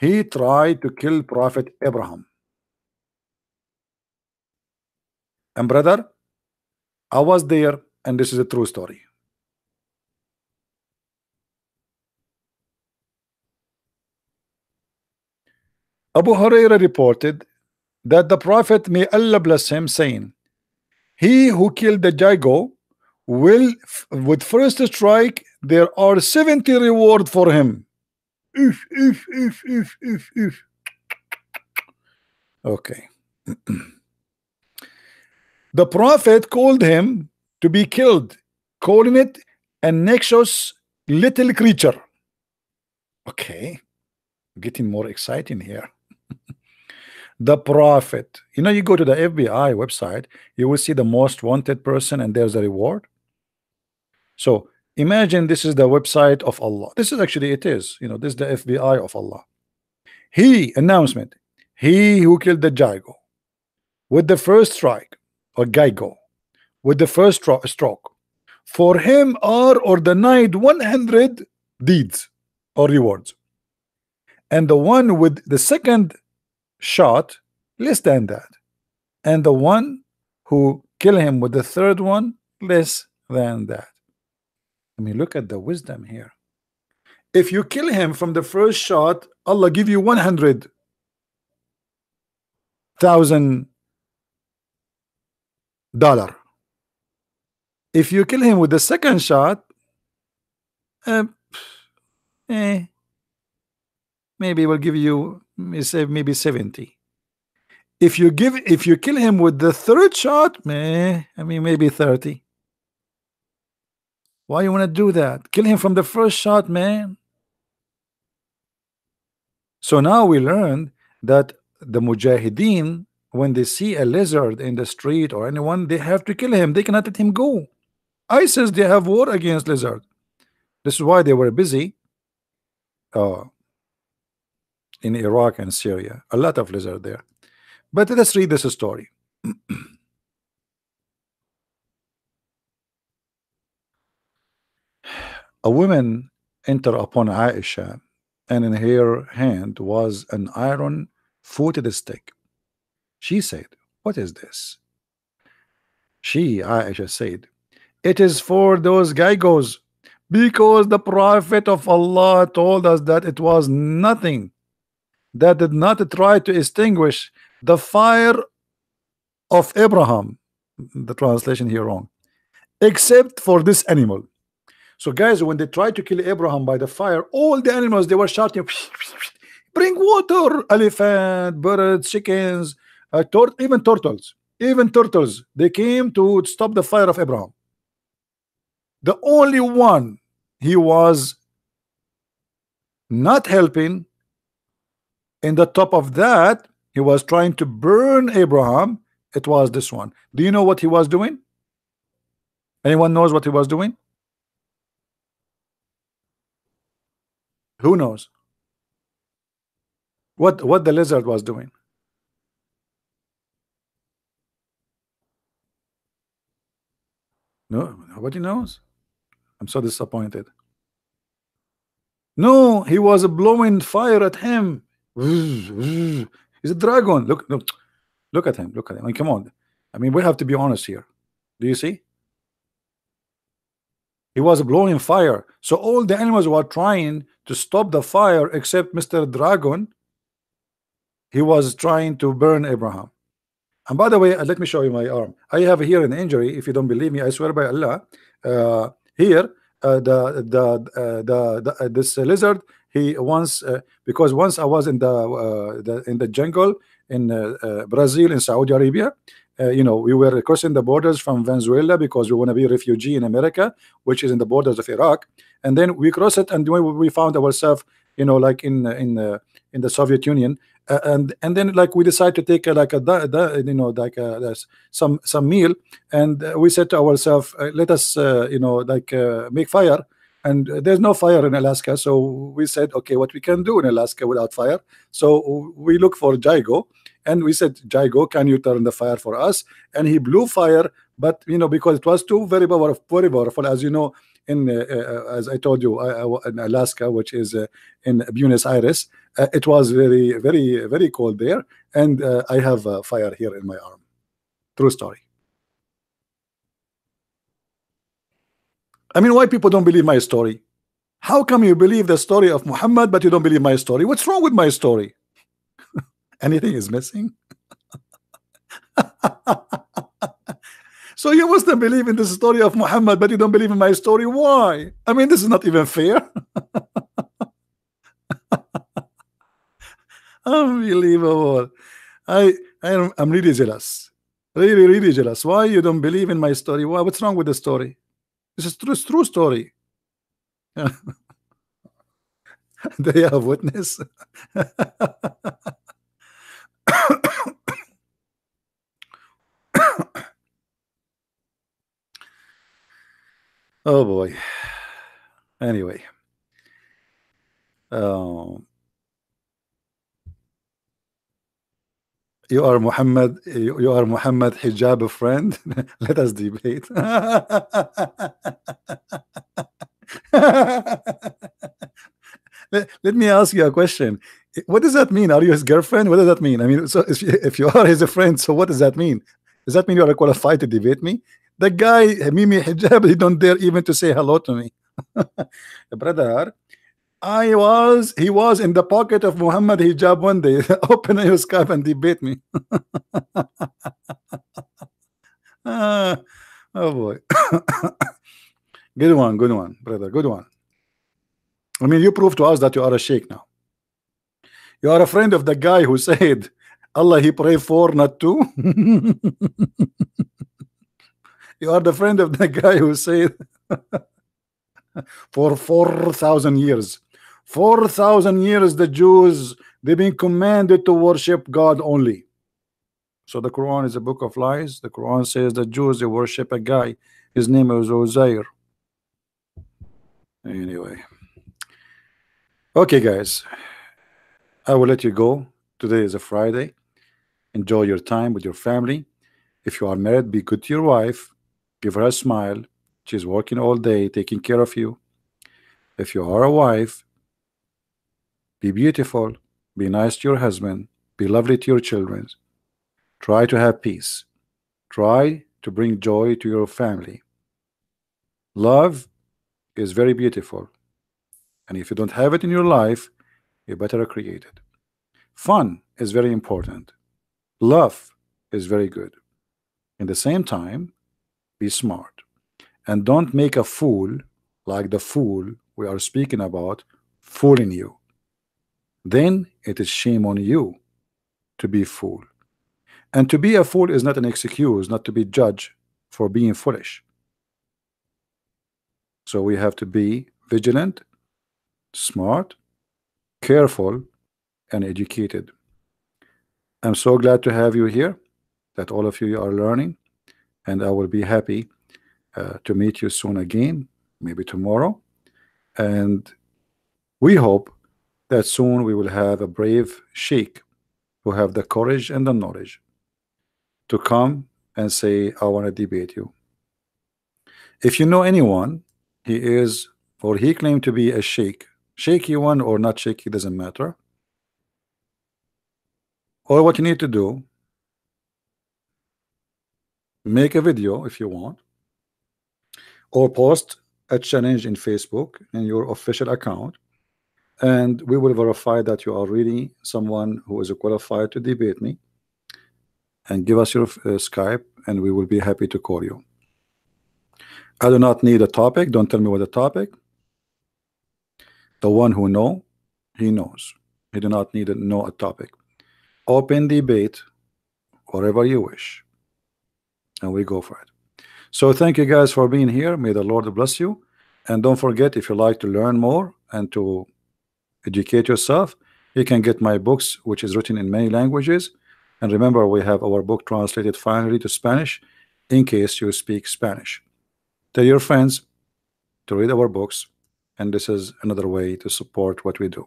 he tried to kill prophet abraham and brother i was there and this is a true story Abu Huraira reported that the Prophet may Allah bless him saying he who killed the jago will with first strike there are 70 reward for him. If if if if if if. Okay. the prophet called him to be killed, calling it a noxious little creature. Okay. Getting more exciting here. the prophet. You know, you go to the FBI website, you will see the most wanted person, and there's a reward. So imagine this is the website of Allah this is actually it is you know this is the FBI of Allah he announcement he who killed the Jago with the first strike or Geigo with the first stroke for him are or denied 100 deeds or rewards and the one with the second shot less than that and the one who kill him with the third one less than that I mean, look at the wisdom here. If you kill him from the first shot, Allah give you 100,000 dollar. If you kill him with the second shot, uh, eh, maybe will give you maybe 70 if you give if you kill him with the third shot meh, I mean maybe 30 why you want to do that? Kill him from the first shot, man. So now we learned that the mujahideen, when they see a lizard in the street or anyone, they have to kill him. They cannot let him go. ISIS, they have war against lizard. This is why they were busy uh, in Iraq and Syria. A lot of lizard there. But let's read this story. a woman entered upon Aisha, and in her hand was an iron footed stick. She said, What is this? She, Aisha, said, It is for those geigos, because the Prophet of Allah told us that it was nothing that did not try to extinguish the fire of Abraham. The translation here wrong, except for this animal. So guys, when they tried to kill Abraham by the fire, all the animals they were shouting, bring water, elephant, birds, chickens, uh, tor even turtles, even turtles. They came to stop the fire of Abraham. The only one he was not helping. In the top of that, he was trying to burn Abraham. It was this one. Do you know what he was doing? Anyone knows what he was doing? Who knows? What what the lizard was doing? No, nobody knows. I'm so disappointed. No, he was blowing fire at him. He's a dragon. Look, look, look at him. Look at him. I mean, come on. I mean, we have to be honest here. Do you see? He was blowing fire. So all the animals were trying to stop the fire except Mr. Dragon. He was trying to burn Abraham. And by the way, uh, let me show you my arm. I have here an injury. If you don't believe me, I swear by Allah. Uh, here, uh, the the, uh, the the uh, this lizard. He once uh, because once I was in the, the in the jungle in Brazil in Saudi Arabia, uh, you know, we were crossing the borders from Venezuela because we want to be a refugee in America, which is in the borders of Iraq, and then we crossed it, and we found ourselves, you know, like in in uh, in the Soviet Union, uh, and and then like we decided to take uh, like a you know like a, uh, some some meal, and uh, we said to ourselves, let us you know like make fire, and there's no fire in Alaska, so we said, okay, what we can do in Alaska without fire? So we look for Jigo and we said, Jago, can you turn the fire for us? And he blew fire, but you know, because it was too very powerful, very powerful as you know, in uh, uh as I told you, uh, uh, in Alaska, which is in Buenos Aires, it was very, very, very cold there, and I have a fire here in my arm. True story. I mean, why people don't believe my story? How come you believe the story of Muhammad, but you don't believe my story? What's wrong with my story? Anything is missing? so you must not believe in the story of Muhammad, but you don't believe in my story. Why? I mean, this is not even fair. Unbelievable. I, I am really jealous. Really, really jealous. Why you don't believe in my story? Why? What's wrong with the story? This is true, true story. they have witness. Oh boy. Anyway. Um, you are Muhammad. You, are Muhammad hijab friend. Let us debate. let, me ask you a question. What does that mean? Are you his girlfriend? What does that mean? I mean, so if if you are his friend, so what does that mean? Does that mean you are qualified to debate me? The guy, Mimi Hijab, he don't dare even to say hello to me. Brother, I was, he was in the pocket of Muhammad Hijab one day, open his cup and debate me. ah, oh boy. good one, good one, brother, good one. I mean, you prove to us that you are a sheikh now. You are a friend of the guy who said, Allah, he pray for, not to you are the friend of the guy who said for 4,000 years. 4,000 years, the Jews, they've been commanded to worship God only. So the Quran is a book of lies. The Quran says the Jews, they worship a guy. His name is Uzair. Anyway. Okay, guys. I will let you go. Today is a Friday. Enjoy your time with your family. If you are married, be good to your wife give her a smile. She's working all day, taking care of you. If you are a wife, be beautiful, be nice to your husband, be lovely to your children. Try to have peace. Try to bring joy to your family. Love is very beautiful. And if you don't have it in your life, you better create it. Fun is very important. Love is very good. In the same time, be smart and don't make a fool like the fool we are speaking about fooling you then it is shame on you to be fool and to be a fool is not an excuse not to be judged for being foolish so we have to be vigilant smart careful and educated I'm so glad to have you here that all of you are learning and I will be happy uh, to meet you soon again, maybe tomorrow. And we hope that soon we will have a brave sheikh who have the courage and the knowledge to come and say, I want to debate you. If you know anyone, he is or he claimed to be a sheikh, shaky one or not shaky, doesn't matter. All what you need to do make a video if you want or post a challenge in Facebook in your official account and we will verify that you are really someone who is qualified to debate me and give us your uh, Skype and we will be happy to call you I do not need a topic don't tell me what the topic the one who know he knows he do not need to know a topic open debate whatever you wish and we go for it so thank you guys for being here may the Lord bless you and don't forget if you like to learn more and to educate yourself you can get my books which is written in many languages and remember we have our book translated finally to Spanish in case you speak Spanish tell your friends to read our books and this is another way to support what we do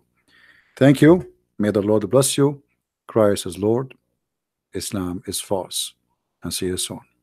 thank you may the Lord bless you Christ is Lord Islam is false and see you soon